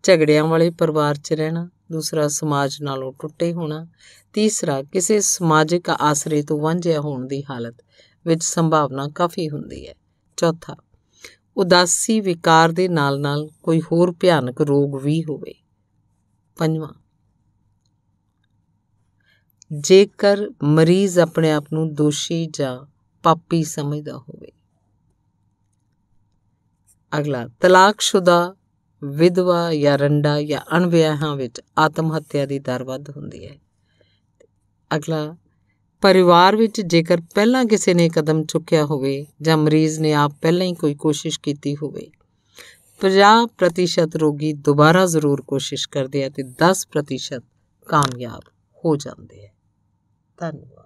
Speaker 1: ਝਗੜਿਆਂ ਵਾਲੇ ਪਰਿਵਾਰ 'ਚ ਰਹਿਣਾ ਦੂਸਰਾ ਸਮਾਜ ਨਾਲੋਂ ਟੁੱਟੇ ਹੋਣਾ ਤੀਸਰਾ ਕਿਸੇ ਸਮਾਜਿਕ ਆਸਰੇ ਤੋਂ ਵਾਂਝਿਆ ਹੋਣ ਦੀ ਹਾਲਤ ਵਿੱਚ ਸੰਭਾਵਨਾ ਕਾਫੀ ਹੁੰਦੀ ਹੈ ਚੌਥਾ ਉਦਾਸੀ ਵਿਕਾਰ ਦੇ ਨਾਲ-ਨਾਲ ਕੋਈ ਹੋਰ ਭਿਆਨਕ ਰੋਗ ਵੀ ਹੋਵੇ ਪੰਜਵਾਂ ਜੇਕਰ ਮਰੀਜ਼ ਆਪਣੇ ਆਪ ਨੂੰ ਦੋਸ਼ੀ ਜਾਂ ਪਾਪੀ ਸਮਝਦਾ ਹੋਵੇ ਅਗਲਾ ਤਲਾਕशुदा ਵਿਧਵਾ ਜਾਂ ਰੰਡਾ ਜਾਂ ਅਣਵਿਆਹਾਂ ਵਿੱਚ ਆਤਮ ਹੱਤਿਆ ਦੀ ਦਰ ਵੱਧ ਹੁੰਦੀ ਹੈ ਅਗਲਾ ਪਰਿਵਾਰ ਵਿੱਚ ਜੇਕਰ ਪਹਿਲਾਂ ਕਿਸੇ ਨੇ ਕਦਮ ਚੁੱਕਿਆ ਹੋਵੇ ਜਾਂ ਮਰੀਜ਼ ਨੇ ਆਪ ਪਹਿਲਾਂ ਹੀ ਕੋਈ ਕੋਸ਼ਿਸ਼ ਕੀਤੀ ਹੋਵੇ 50% ਰੋਗੀ ਦੁਬਾਰਾ ਜ਼ਰੂਰ ਕੋਸ਼ਿਸ਼ ਕਰਦੇ ਆ ਤੇ 10% ਕਾਮਯਾਬ ਹੋ ਜਾਂਦੇ ਆ ਧੰਨਵਾਦ